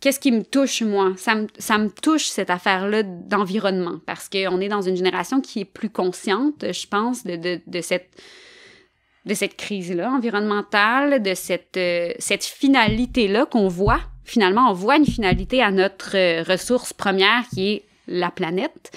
qu'est-ce qui me touche, moi. Ça me, ça me touche, cette affaire-là d'environnement, parce qu'on est dans une génération qui est plus consciente, je pense, de, de, de cette de cette crise-là environnementale, de cette, euh, cette finalité-là qu'on voit. Finalement, on voit une finalité à notre euh, ressource première qui est la planète.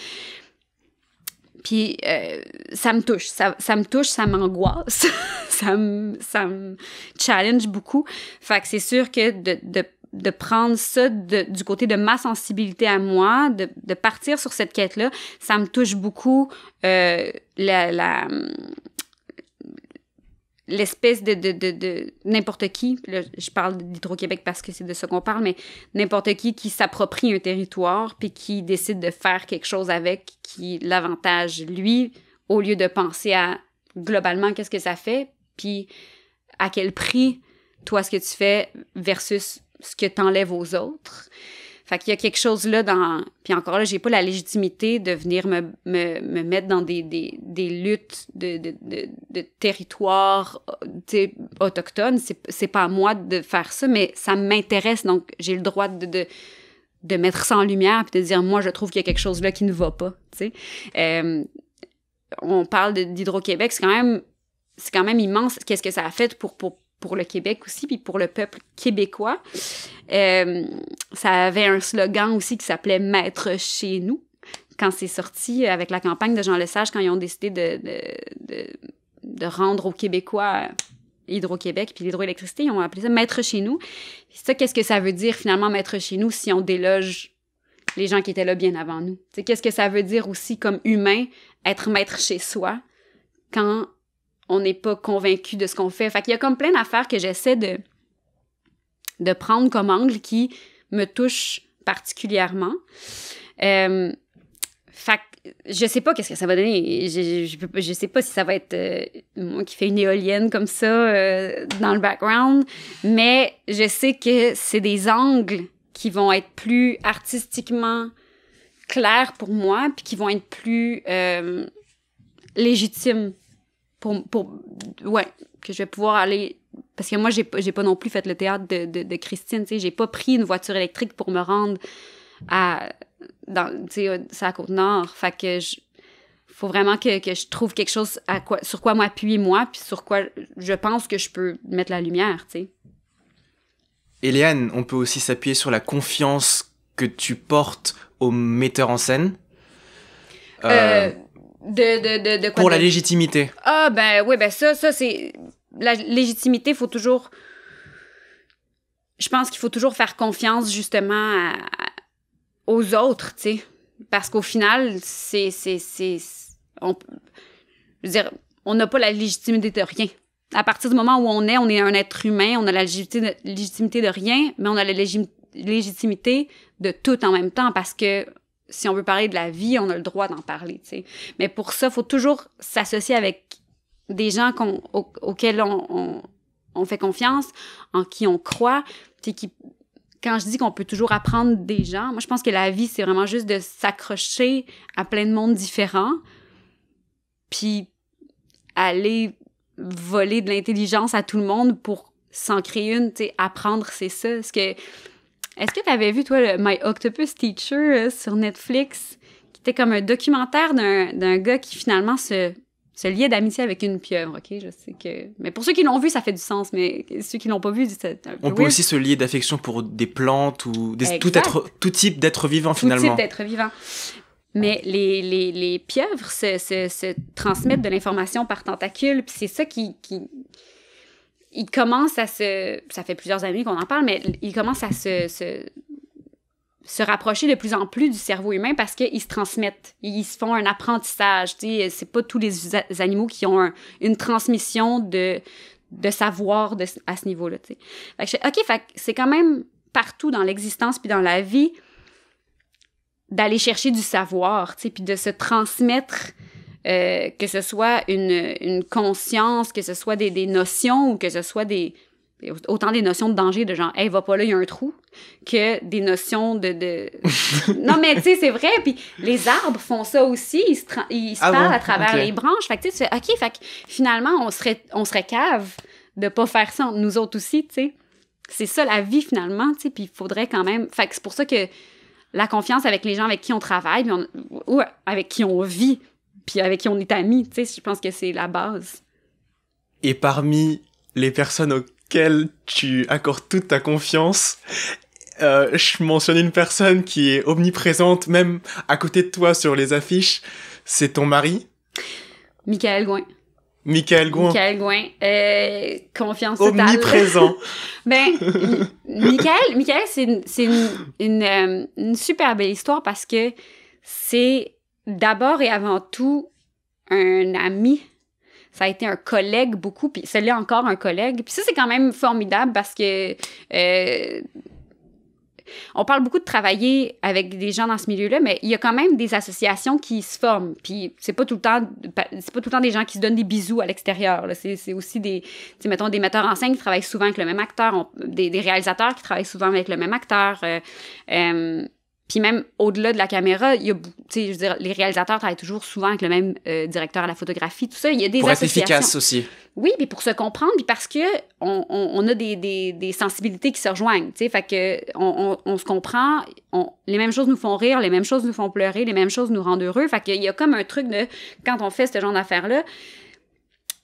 Puis euh, ça me touche, ça, ça me touche, ça m'angoisse, ça, me, ça me challenge beaucoup. Fait que c'est sûr que de, de, de prendre ça de, du côté de ma sensibilité à moi, de, de partir sur cette quête-là, ça me touche beaucoup euh, la, la l'espèce de, de, de, n'importe qui, je parle d'Hydro-Québec parce que c'est de ça qu'on parle, mais n'importe qui qui s'approprie un territoire puis qui décide de faire quelque chose avec qui l'avantage lui au lieu de penser à globalement qu'est-ce que ça fait puis à quel prix toi ce que tu fais versus ce que t'enlèves aux autres. Fait qu'il y a quelque chose là dans. Puis encore là, j'ai pas la légitimité de venir me, me, me mettre dans des, des, des luttes de, de, de, euh, autochtones. C'est pas à moi de faire ça, mais ça m'intéresse. Donc, j'ai le droit de, de, de, mettre ça en lumière puis de dire, moi, je trouve qu'il y a quelque chose là qui ne va pas. Tu sais. Euh, on parle d'Hydro-Québec, c'est quand même. C'est quand même immense qu'est-ce que ça a fait pour, pour pour le Québec aussi, puis pour le peuple québécois. Euh, ça avait un slogan aussi qui s'appelait Maître chez nous. Quand c'est sorti avec la campagne de Jean Lesage, quand ils ont décidé de, de, de, rendre aux Québécois Hydro-Québec puis l'hydroélectricité, ils ont appelé ça Maître chez nous. Puis ça, qu'est-ce que ça veut dire finalement Maître chez nous si on déloge les gens qui étaient là bien avant nous? Qu'est-ce que ça veut dire aussi comme humain être maître chez soi quand on n'est pas convaincu de ce qu'on fait. Fait qu'il y a comme plein d'affaires que j'essaie de, de prendre comme angle qui me touche particulièrement. Euh, fait je sais pas qu'est-ce que ça va donner. Je, je, sais pas si ça va être euh, moi qui fais une éolienne comme ça euh, dans le background, mais je sais que c'est des angles qui vont être plus artistiquement clairs pour moi, puis qui vont être plus euh, légitimes ouais, que je vais pouvoir aller parce que moi j'ai pas non plus fait le théâtre de, Christine, j'ai pas pris une voiture électrique pour me rendre à dans tu sais euh, Côte Nord, fait que je faut vraiment que, je trouve quelque chose à quoi, sur quoi m'appuyer moi, puis sur quoi je pense que je peux mettre la lumière, tu Eliane, on peut aussi s'appuyer sur la confiance que tu portes au metteur en scène. Euh, euh de, quoi Pour la légitimité. Ah, ben oui, ben ça, ça c'est. La légitimité, il faut toujours. Je pense qu'il faut toujours faire confiance, justement, aux autres, tu sais. Parce qu'au final, c'est. Je veux dire, on n'a pas la légitimité de rien. À partir du moment où on est, on est un être humain, on a la légitimité de rien, mais on a la légitimité de tout en même temps parce que si on veut parler de la vie, on a le droit d'en parler, tu sais. Mais pour ça, il faut toujours s'associer avec des gens auxquels on, fait confiance, en qui on croit, qui... Quand je dis qu'on peut toujours apprendre des gens, moi je pense que la vie c'est vraiment juste de s'accrocher à plein de mondes différents, puis aller voler de l'intelligence à tout le monde pour s'en créer une, tu sais, apprendre c'est ça. Ce que est-ce que tu avais vu, toi, le My Octopus Teacher euh, sur Netflix, qui était comme un documentaire d'un gars qui finalement se, se liait d'amitié avec une pieuvre, OK? Je sais que... Mais pour ceux qui l'ont vu, ça fait du sens, mais ceux qui l'ont pas vu, c'est un peu On peut aussi se lier d'affection pour des plantes ou tout, être, tout type d'être vivant, finalement. Tout type d'être vivant. Mais les, les, les pieuvres se, se, se transmettent de l'information par tentacules, puis c'est ça qui, qui, il commence à se. Ça fait plusieurs années qu'on en parle, mais il commence à se, se, se rapprocher de plus en plus du cerveau humain parce qu'ils se transmettent. Ils se font un apprentissage. C'est pas tous les animaux qui ont une transmission de, de savoir à ce niveau-là. OK, c'est quand même partout dans l'existence puis dans la vie d'aller chercher du savoir, puis de se transmettre euh, que ce soit une, une, conscience, que ce soit des, des notions ou que ce soit des, autant des notions de danger de genre hey va pas là il y a un trou que des notions de, de... non mais tu sais c'est vrai puis les arbres font ça aussi ils se, ils ah parlent à travers les branches fait que tu fais ok fait que finalement on serait on serait cave de pas faire ça nous autres aussi tu sais c'est ça la vie finalement tu sais puis il faudrait quand même fait que c'est pour ça que la confiance avec les gens avec qui on travaille ou avec qui on vit puis avec qui on est amis, tu sais, je pense que c'est la base. Et parmi les personnes auxquelles tu accordes toute ta confiance, euh, je mentionne une personne qui est omniprésente, même à côté de toi sur les affiches, c'est ton mari Michael Gouin. Michael Gouin. Michael Gouin. Euh, confiance totale. Omniprésent. ben, Michael, c'est une, euh, une super belle histoire parce que c'est d'abord et avant tout un ami. Ça a été un collègue beaucoup, puis c'est là encore un collègue. Puis ça, c'est quand même formidable parce que euh, on parle beaucoup de travailler avec des gens dans ce milieu-là, mais il y a quand même des associations qui se forment. Puis c'est pas tout le temps, c'est pas tout le temps des gens qui se donnent des bisous à l'extérieur. C'est aussi des, mettons, des metteurs en scène qui travaillent souvent avec le même acteur, des, réalisateurs qui travaillent souvent avec le même acteur. Euh, euh, puis même au-delà de la caméra, il y a, je veux dire, les réalisateurs travaillent toujours souvent avec le même euh, directeur à la photographie, tout ça. Il y a des pour être efficace aussi. Oui, puis pour se comprendre, puis parce que on, a des, des, sensibilités qui se rejoignent, tu sais, fait que on, on, se comprend, les mêmes choses nous font rire, les mêmes choses nous font pleurer, les mêmes choses nous rendent heureux. Fait qu'il y a comme un truc de quand on fait ce genre d'affaires là.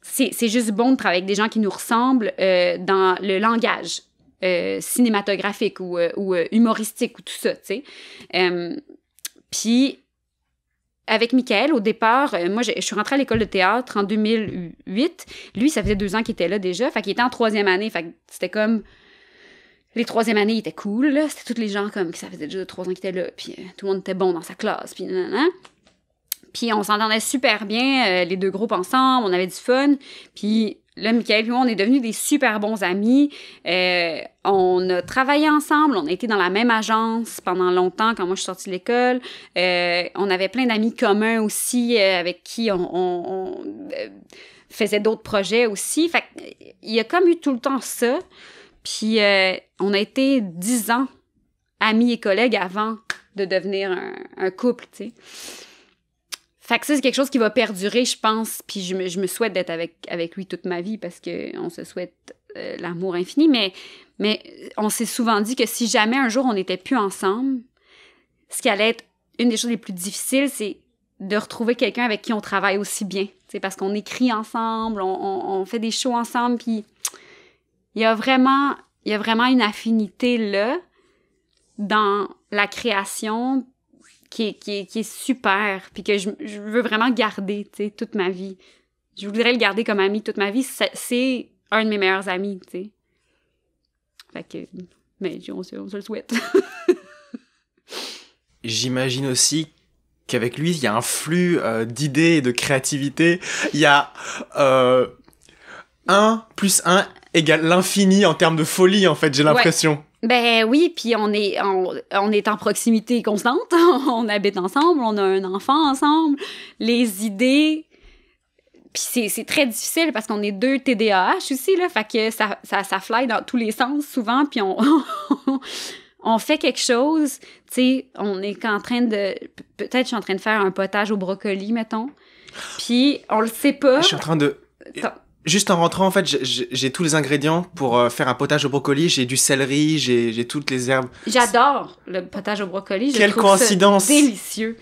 C'est juste bon de travailler avec des gens qui nous ressemblent euh, dans le langage euh, cinématographique ou, euh, euh, humoristique ou tout ça, tu sais. Puis avec Michael, au départ, moi, je, suis rentrée à l'école de théâtre en 2008. Lui, ça faisait deux ans qu'il était là déjà. Fait qu'il était en troisième année. Fait que c'était comme. Les troisième années, il était cool. C'était tous les gens comme que ça faisait déjà trois ans qu'il était là. Puis tout le monde était bon dans sa classe. Puis Puis on s'entendait super bien, les deux groupes ensemble. On avait du fun. Puis là, Michael et moi, on est devenus des super bons amis. Euh, on a travaillé ensemble, on a été dans la même agence pendant longtemps quand moi je suis sortie de l'école. Euh, on avait plein d'amis communs aussi euh, avec qui on, faisait d'autres projets aussi. Fait il y a comme eu tout le temps ça. Puis on a été dix ans amis et collègues avant de devenir un, couple, tu fait que c'est quelque chose qui va perdurer, je pense, puis je me, souhaite d'être avec, avec lui toute ma vie parce qu'on se souhaite euh, l'amour infini, mais, mais euh, on s'est souvent dit que si jamais un jour on n'était plus ensemble, ce qui allait être une des choses les plus difficiles, c'est de retrouver quelqu'un avec qui on travaille aussi bien. C'est parce qu'on écrit ensemble, on, fait des shows ensemble, puis il y a vraiment, il y a vraiment une affinité là dans la création, qui est, qui qui est super, puis que je, je veux vraiment garder, tu sais, toute ma vie. Je voudrais le garder comme ami toute ma vie. C'est un de mes meilleurs amis, tu sais. Fait que, mais on se, on se le souhaite. J'imagine aussi qu'avec lui, il y a un flux euh, d'idées et de créativité. Il y a euh, un 1 plus un égale l'infini en termes de folie, en fait, j'ai l'impression. Ben oui, puis on est, on, est en proximité constante, on habite ensemble, on a un enfant ensemble, les idées. Puis c'est très difficile parce qu'on est deux TDAH aussi, là, fait que ça, ça, ça fly dans tous les sens souvent, puis on, on fait quelque chose, tu sais, on est en train de... Peut-être je suis en train de faire un potage au brocoli, mettons, puis on le sait pas. Ah, je suis en train de... Juste en rentrant, en fait, j'ai tous les ingrédients pour euh, faire un potage au brocoli. J'ai du céleri, j'ai toutes les herbes. J'adore le potage au brocoli. Je Quelle trouve coïncidence! Ça délicieux.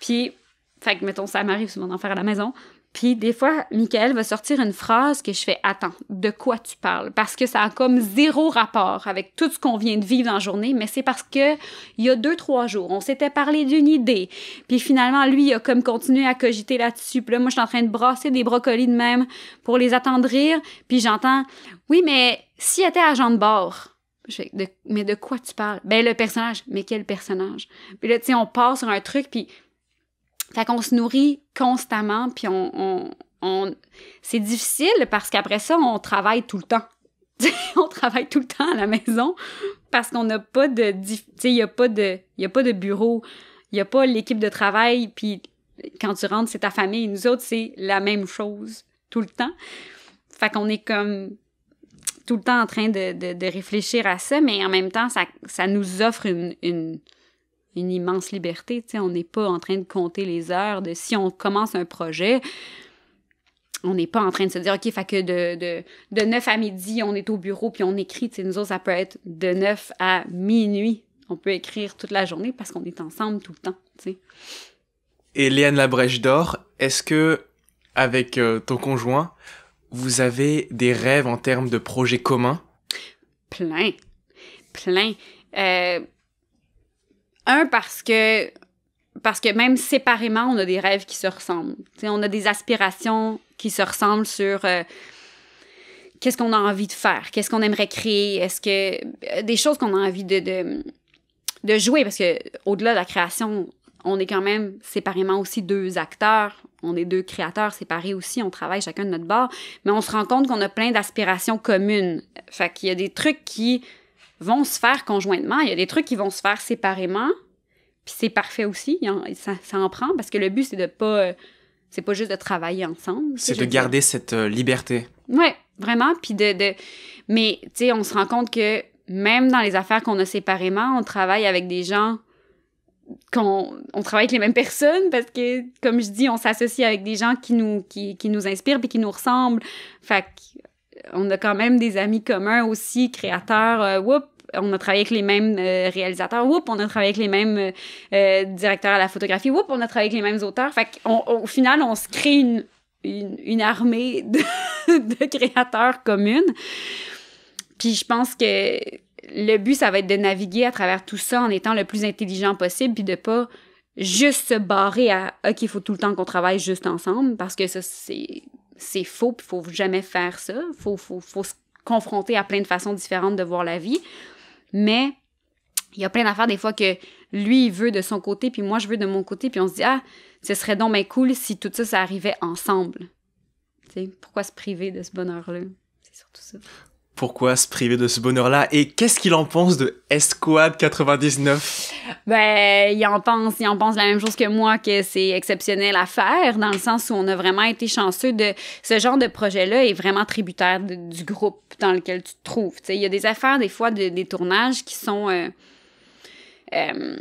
Puis, fait mettons, ça m'arrive souvent d'en faire à la maison. Puis des fois, Michael va sortir une phrase que je fais Attends, de quoi tu parles Parce que ça a comme zéro rapport avec tout ce qu'on vient de vivre dans la journée, mais c'est parce que il y a deux, trois jours, on s'était parlé d'une idée. Puis finalement, lui, il a comme continué à cogiter là-dessus. Puis là, moi, je suis en train de brasser des brocolis de même pour les attendrir. Puis j'entends Oui, mais s'il était agent de bord, je fais, mais de quoi tu parles? Ben, le personnage. Mais quel personnage? Puis là, tu sais, on part sur un truc, puis fait qu'on se nourrit constamment, puis on, c'est difficile parce qu'après ça, on travaille tout le temps. on travaille tout le temps à la maison parce qu'on n'a pas de... Tu sais, il n'y a, pas de, a pas de bureau, il n'y a pas l'équipe de travail, puis quand tu rentres, c'est ta famille. Nous autres, c'est la même chose tout le temps. Fait qu'on est comme tout le temps en train de, réfléchir à ça, mais en même temps, ça, nous offre une une immense liberté. sais. on n'est pas en train de compter les heures de si on commence un projet. On n'est pas en train de se dire, OK, fait que de, de, de 9 à midi, on est au bureau puis on écrit. nous autres, ça peut être de 9 à minuit. On peut écrire toute la journée parce qu'on est ensemble tout le temps. T'sais. Léane Labrèche d'Or, est-ce que, avec euh, ton conjoint, vous avez des rêves en termes de projets communs? Plein. Plein. Euh, un, parce que, parce que même séparément, on a des rêves qui se ressemblent. on a des aspirations qui se ressemblent sur euh, qu'est-ce qu'on a envie de faire, qu'est-ce qu'on aimerait créer, est-ce que euh, des choses qu'on a envie de, de, jouer, parce que au-delà de la création, on est quand même séparément aussi deux acteurs, on est deux créateurs séparés aussi, on travaille chacun de notre bord, mais on se rend compte qu'on a plein d'aspirations communes. Fait qu'il y a des trucs qui vont se faire conjointement. Il y a des trucs qui vont se faire séparément, puis c'est parfait aussi. Ça, en prend parce que le but, c'est de pas. Euh, c'est pas juste de travailler ensemble. C'est de garder cette euh, liberté. Oui, vraiment. Puis de, de... Mais, tu sais, on se rend compte que même dans les affaires qu'on a séparément, on travaille avec des gens quand on travaille avec les mêmes personnes parce que comme je dis on s'associe avec des gens qui nous qui, nous inspirent puis qui nous ressemblent fait on a quand même des amis communs aussi créateurs euh, whoop, on a travaillé avec les mêmes euh, réalisateurs, Oups! on a travaillé avec les mêmes euh, euh, directeurs à la photographie, Oups! on a travaillé avec les mêmes auteurs. Fait au final, on se crée une, armée de, créateurs communes. Puis je pense que le but, ça va être de naviguer à travers tout ça en étant le plus intelligent possible, puis de pas juste se barrer à OK, il faut tout le temps qu'on travaille juste ensemble, parce que ça, c'est, faux, il faut jamais faire ça. faut, faut se confronter à plein de façons différentes de voir la vie. Mais il y a plein d'affaires des fois que lui, il veut de son côté, puis moi, je veux de mon côté, puis on se dit, ah, ce serait donc bien cool si tout ça, ça arrivait ensemble. sais pourquoi se priver de ce bonheur-là? C'est surtout ça pourquoi se priver de ce bonheur-là et qu'est-ce qu'il en pense de Esquad 99 Ben, il en pense, il en pense la même chose que moi que c'est exceptionnel à faire dans le sens où on a vraiment été chanceux de ce genre de projet-là est vraiment tributaire du groupe dans lequel tu te trouves. il y a des affaires des fois de, des tournages qui sont euh, euh,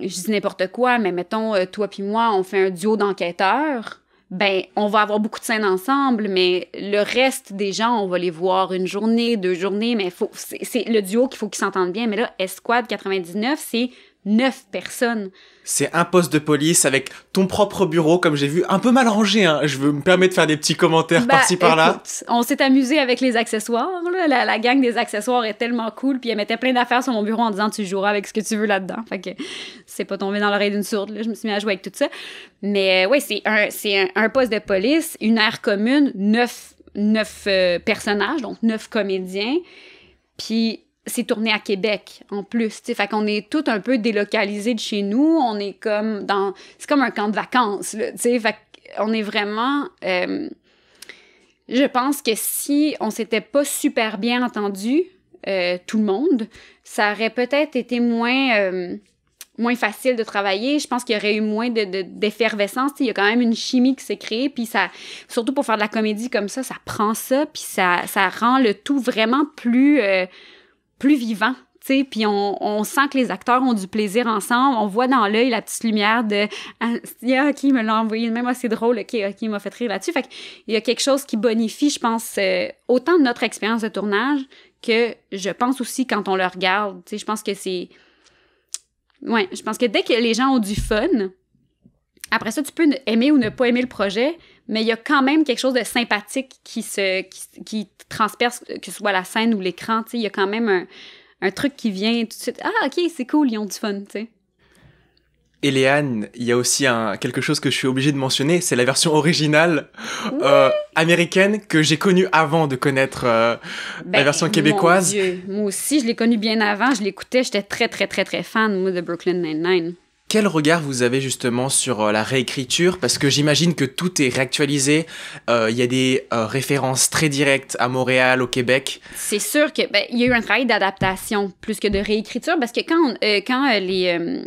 je dis n'importe quoi, mais mettons, euh, toi puis moi, on fait un duo d'enquêteurs ben on va avoir beaucoup de scènes ensemble, mais le reste des gens, on va les voir une journée, deux journées, mais faut, c'est, le duo qu'il faut qu'ils s'entendent bien. Mais là, Esquad 99, c'est neuf personnes. C'est un poste de police avec ton propre bureau, comme j'ai vu, un peu mal rangé. Hein. Je veux me permets de faire des petits commentaires bah, par-ci par-là. On s'est amusé avec les accessoires. La, gang des accessoires est tellement cool. Puis elle mettait plein d'affaires sur mon bureau en disant tu joueras avec ce que tu veux là-dedans. Fait que c'est pas tombé dans l'oreille d'une sourde. Je me suis mis à jouer avec tout ça. Mais oui, euh, ouais, c'est un, poste de police, une aire commune, neuf, euh, personnages, donc neuf comédiens. Puis c'est tourné à Québec en plus, tu fait qu'on est tout un peu délocalisé de chez nous, on est comme dans c'est comme un camp de vacances, tu fait qu'on est vraiment euh, je pense que si on s'était pas super bien entendu euh, tout le monde, ça aurait peut-être été moins euh, moins facile de travailler. Je pense qu'il y aurait eu moins d'effervescence. il y a quand même une chimie qui s'est créée. Puis ça, surtout pour faire de la comédie comme ça, ça prend ça. Puis ça, rend le tout vraiment plus, plus vivant puis on, on, sent que les acteurs ont du plaisir ensemble. On voit dans l'œil la petite lumière de ah, OK, il me l'a envoyé même, assez ah, drôle, OK, il m'a fait rire là-dessus. Fait il y a quelque chose qui bonifie, je pense, autant euh, autant notre expérience de tournage que je pense aussi quand on le regarde. je pense que c'est. Ouais, je pense que dès que les gens ont du fun, après ça, tu peux aimer ou ne pas aimer le projet, mais il y a quand même quelque chose de sympathique qui se qui, transperce, que ce soit la scène ou l'écran. Il y a quand même un, un, truc qui vient tout de suite. Ah, ok, c'est cool, ils ont du fun. sais. Léane, il y a aussi un, quelque chose que je suis obligé de mentionner, c'est la version originale euh, américaine que j'ai connue avant de connaître euh, la ben, version québécoise. Mon Dieu. Moi aussi, je l'ai connue bien avant, je l'écoutais, j'étais très très très très fan de Brooklyn Nine-Nine. Quel regard vous avez justement sur euh, la réécriture Parce que j'imagine que tout est réactualisé. Euh, il y a des euh, références très directes à Montréal, au Québec. C'est sûr qu'il ben, y a eu un travail d'adaptation plus que de réécriture parce que quand, quand les...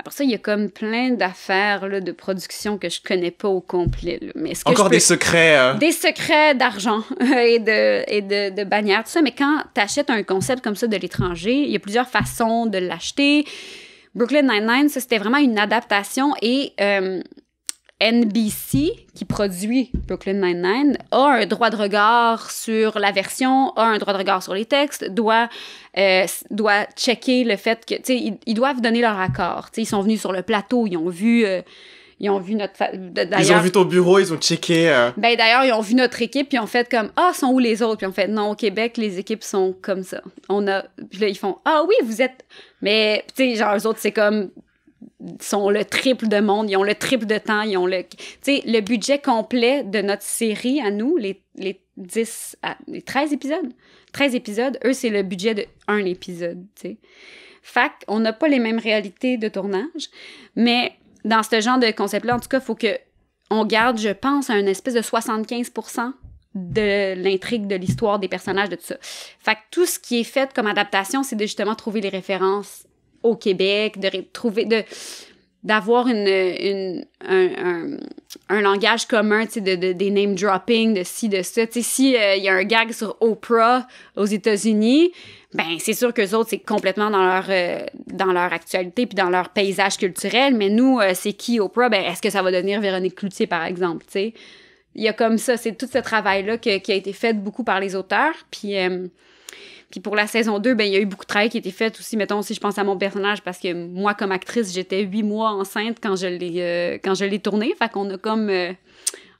Après ça, il y a comme plein d'affaires de production que je connais pas au complet. Encore des secrets. Des secrets d'argent et de, et de, de bannières, tout ça. Mais quand tu achètes un concept comme ça de l'étranger, il y a plusieurs façons de l'acheter. Brooklyn Nine-Nine, c'était vraiment une adaptation et euh, NBC, qui produit Brooklyn Nine-Nine, a un droit de regard sur la version, a un droit de regard sur les textes, doit, euh, doit checker le fait que, tu ils, doivent donner leur accord. ils sont venus sur le plateau, ils ont vu. Euh, ils ont vu notre Ils ont vu ton bureau, ils ont checké. Euh. Ben d'ailleurs, ils ont vu notre équipe, puis ils ont fait comme ah, sont où les autres Puis ont fait non, au Québec, les équipes sont comme ça. On a puis là ils font ah oui, vous êtes mais tu sais genre les autres c'est comme sont le triple de monde, ils ont le triple de temps, ils ont le tu sais le budget complet de notre série à nous les les 10 à... Ah, les 13 épisodes. 13 épisodes, eux c'est le budget de un épisode, tu sais. Fac, on n'a pas les mêmes réalités de tournage, mais dans ce genre de concept-là, en tout cas, il faut que on garde, je pense, un espèce de 75 de l'intrigue, de l'histoire, des personnages, de tout ça. Fait que tout ce qui est fait comme adaptation, c'est de justement trouver les références au Québec, de trouver, de d'avoir une, un, langage commun, de, de, des name dropping, de ci, de ça. Tu si euh, il y a un gag sur Oprah aux États-Unis, ben c'est sûr que les autres c'est complètement dans leur euh, dans leur actualité puis dans leur paysage culturel mais nous euh, c'est qui Oprah ben est-ce que ça va devenir Véronique Cloutier par exemple tu sais il y a comme ça c'est tout ce travail là qui a été fait beaucoup par les auteurs puis euh, puis pour la saison 2, ben, il y a eu beaucoup de travail qui a été fait aussi. Mettons, si je pense à mon personnage, parce que moi, comme actrice, j'étais huit mois enceinte quand je l'ai, quand je l'ai tourné. Fait qu'on a comme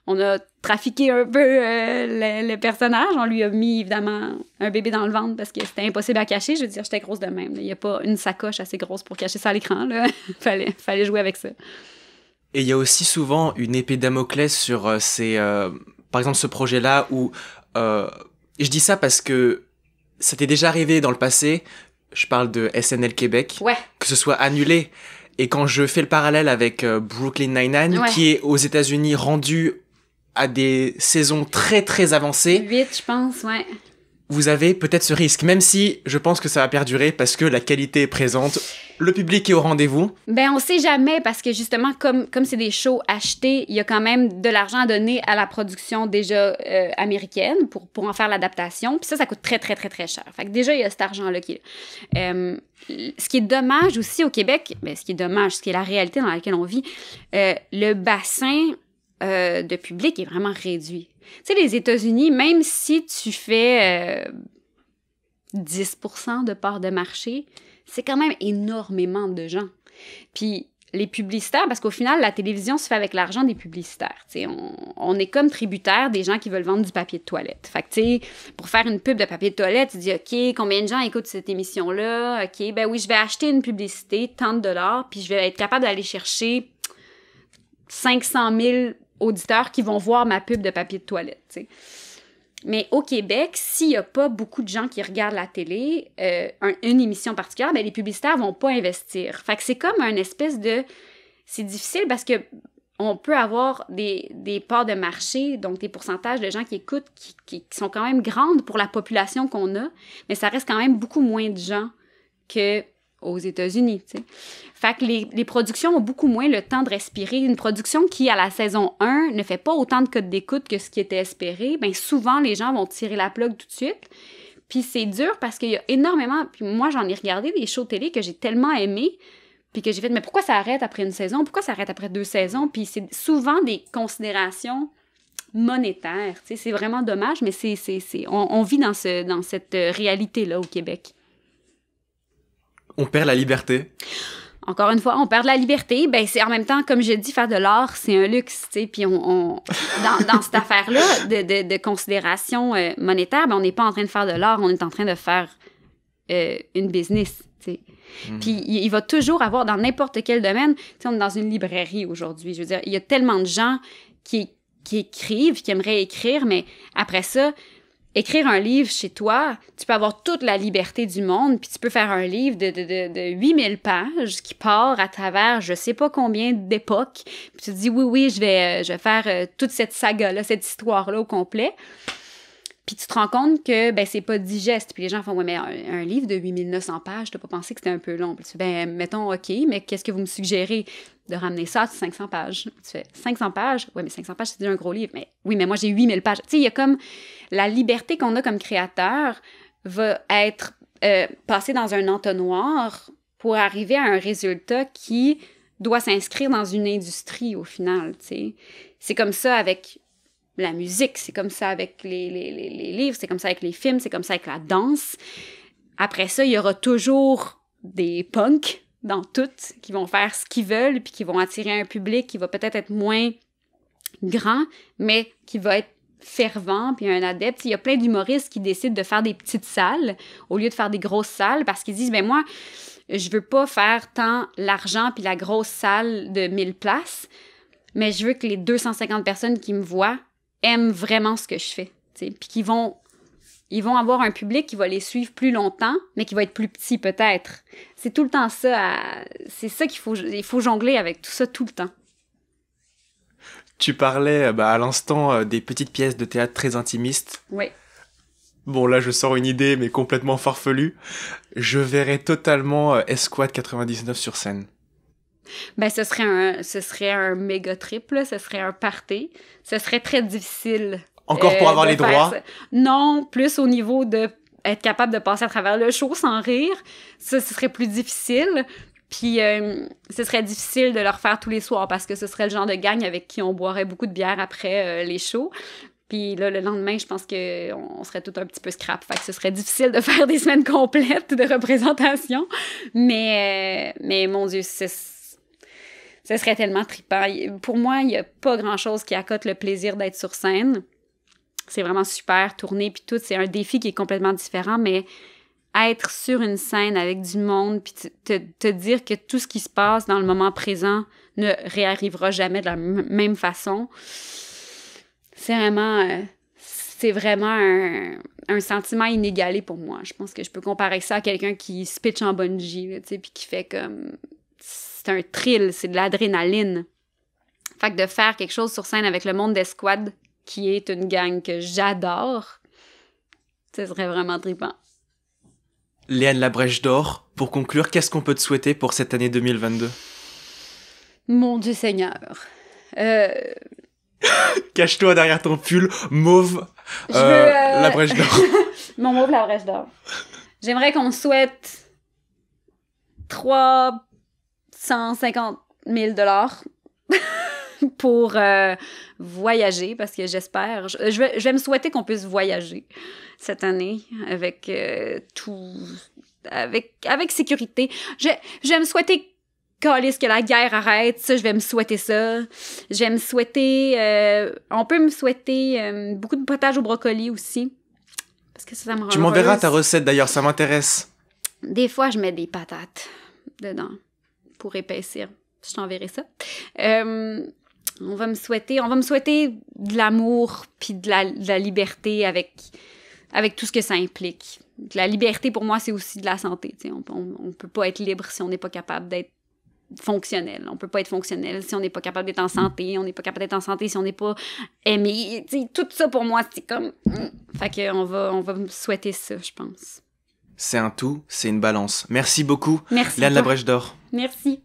on a trafiqué un peu euh, le, personnage. On lui a mis évidemment un bébé dans le ventre parce que c'était impossible à cacher. Je veux dire, j'étais grosse de même. Il n'y a pas une sacoche assez grosse pour cacher ça à l'écran. fallait, fallait jouer avec ça. Et il y a aussi souvent une épée Damoclès sur euh, ces. Euh, par exemple, ce projet-là où. je dis ça parce que ça c'était déjà arrivé dans le passé. Je parle de SNL Québec. Que ce soit annulé. Et quand je fais le parallèle avec Brooklyn Nine-Nine, qui est aux États-Unis rendu à des saisons très très avancées. Vite, je pense, ouais. Vous avez peut-être ce risque, même si je pense que ça va perdurer parce que la qualité est présente, le public est au rendez-vous. Ben on sait jamais parce que justement comme comme c'est des shows achetés, il y a quand même de l'argent à donner à la production déjà euh, américaine pour, pour en faire l'adaptation. Puis ça ça coûte très très très très cher. Fait déjà il y a cet argent là qui euh, ce qui est dommage aussi au Québec, mais ben, ce qui est dommage, ce qui est la réalité dans laquelle on vit, euh, le bassin euh, de public est vraiment réduit. Tu sais, les États-Unis, même si tu fais 10 euh, de part de marché, c'est quand même énormément de gens. Puis les publicitaires, parce qu'au final, la télévision se fait avec l'argent des publicitaires. On, on, est comme tributaires des gens qui veulent vendre du papier de toilette. Fait que, pour faire une pub de papier de toilette, tu dis, OK, combien de gens écoutent cette émission-là? OK, ben oui, je vais acheter une publicité, tant de dollars, puis je vais être capable d'aller chercher 500 000 auditeurs qui vont voir ma pub de papier de toilette. Mais au Québec, s'il n'y a pas beaucoup de gens qui regardent la télé, euh, une émission particulière, ben, les publicitaires vont pas investir. Fait que c'est comme un espèce de... C'est difficile parce que on peut avoir des, des parts de marché, donc des pourcentages de gens qui écoutent qui sont quand même grandes pour la population qu'on a, mais ça reste quand même beaucoup moins de gens que aux États-Unis. Fait que les, les, productions ont beaucoup moins le temps de respirer. Une production qui, à la saison 1, ne fait pas autant de codes d'écoute que ce qui était espéré, bien souvent, les gens vont tirer la plug tout de suite. Puis c'est dur parce qu'il y a énormément... Puis moi, j'en ai regardé des shows télé que j'ai tellement aimé puis que j'ai fait « Mais pourquoi ça arrête après une saison? Pourquoi ça arrête après deux saisons? » Puis c'est souvent des considérations monétaires. C'est vraiment dommage, mais c'est on, on, vit dans, ce, dans cette réalité-là au Québec on perd la liberté encore une fois, on perd la liberté. Ben, c'est en même temps, comme je dit, faire de l'art, c'est un luxe, tu sais. Puis on, dans, cette affaire-là de, considération euh, monétaire, ben, on n'est pas en train de faire de l'art, on est en train de faire euh, une business, tu sais. Mhm. Puis il, va toujours avoir dans n'importe quel domaine, tu on est dans une librairie aujourd'hui. Je veux dire, il y a tellement de gens qui, qui écrivent, qui aimeraient écrire, mais après ça, écrire un livre chez toi, tu peux avoir toute la liberté du monde, puis tu peux faire un livre de, de, de, 8000 pages qui part à travers je sais pas combien d'époques, puis tu te dis oui, oui, je vais, euh, je vais faire euh, toute cette saga-là, cette histoire-là au complet. Puis tu te rends compte que ben c'est pas digeste. Puis les gens font ouais mais un, livre de 8900 pages, t'as pas pensé que c'était un peu long. Puis tu fais, ben mettons OK, mais qu'est-ce que vous me suggérez de ramener ça à 500 pages Tu fais 500 pages Ouais mais 500 pages c'est déjà un gros livre. Mais oui mais moi j'ai 8000 pages. Tu sais il y a comme la liberté qu'on a comme créateur va être euh, passée dans un entonnoir pour arriver à un résultat qui doit s'inscrire dans une industrie au final. Tu sais c'est comme ça avec la musique, c'est comme ça avec les, livres, c'est comme ça avec les films, c'est comme ça avec la danse. Après ça, il y aura toujours des punks dans toutes qui vont faire ce qu'ils veulent, puis qui vont attirer un public qui va peut-être être moins grand, mais qui va être fervent, puis un adepte. Il y a plein d'humoristes qui décident de faire des petites salles au lieu de faire des grosses salles parce qu'ils disent, mais ben moi, je veux pas faire tant l'argent puis la grosse salle de 1000 places, mais je veux que les 250 personnes qui me voient aiment vraiment ce que je fais. Puis qui vont, ils vont avoir un public qui va les suivre plus longtemps, mais qui va être plus petit peut-être. C'est tout le temps ça. C'est ça qu'il faut, il faut jongler avec tout ça tout le temps. Tu parlais euh, bah, à l'instant euh, des petites pièces de théâtre très intimistes. Oui. Bon, là, je sors une idée, mais complètement farfelue. Je verrais totalement euh, Esquad 99 sur scène. Ben, ce serait un, ce serait un méga trip, ce serait un party. Ce serait très difficile. Encore pour euh, avoir les droits? Non, plus au niveau de être capable de passer à travers le show sans rire. Ça, ce serait plus difficile. Puis euh, ce serait difficile de le refaire tous les soirs parce que ce serait le genre de gang avec qui on boirait beaucoup de bière après euh, les shows. Puis là, le lendemain, je pense qu'on serait tout un petit peu scrap. Fait que ce serait difficile de faire des semaines complètes de représentation. Mais, mais mon Dieu, c'est ce serait tellement trippant. Pour moi, il n'y a pas grand-chose qui accote le plaisir d'être sur scène. C'est vraiment super, tourner, puis tout. C'est un défi qui est complètement différent, mais être sur une scène avec du monde, puis te, te, dire que tout ce qui se passe dans le moment présent ne réarrivera jamais de la même façon, c'est vraiment, euh, c'est vraiment un, un, sentiment inégalé pour moi. Je pense que je peux comparer ça à quelqu'un qui se pitch en bungee, tu sais, puis qui fait comme un thrill, c'est de l'adrénaline. Fait de faire quelque chose sur scène avec le monde d'escouade, qui est une gang que j'adore, ce serait vraiment trippant. la Brèche d'Or, pour conclure, qu'est-ce qu'on peut te souhaiter pour cette année 2022 Mon Dieu Seigneur. Euh, Cache-toi derrière ton pull mauve euh, euh, la brèche d'or. Mon mauve la brèche d'or. J'aimerais qu'on souhaite trois 150 000 dollars pour euh, voyager parce que j'espère, je, vais, je, vais, me souhaiter qu'on puisse voyager cette année avec euh, tout, avec, avec sécurité. Je, vais me souhaiter que la guerre arrête, ça, je vais me souhaiter ça. Je vais me souhaiter, euh, on peut me souhaiter beaucoup de potage au brocoli aussi. Parce que ça, me rend Tu m'enverras ta recette d'ailleurs, ça m'intéresse. Des fois, je mets des patates dedans pour épaissir. Je t'enverrai ça. Euh, on va me souhaiter, on va me souhaiter de l'amour puis de la, liberté avec, avec tout ce que ça implique. La liberté pour moi, c'est aussi de la santé. On, ne peut pas être libre si on n'est pas capable d'être fonctionnel. On peut pas être fonctionnel si on n'est pas capable d'être en santé, on n'est pas capable d'être en santé si on n'est pas aimé. tout ça pour moi, c'est comme mm. fait que on va on va me souhaiter ça, je pense c'est un tout, c'est une balance. Merci beaucoup, Merci Léane Labrèche d'Or. Merci.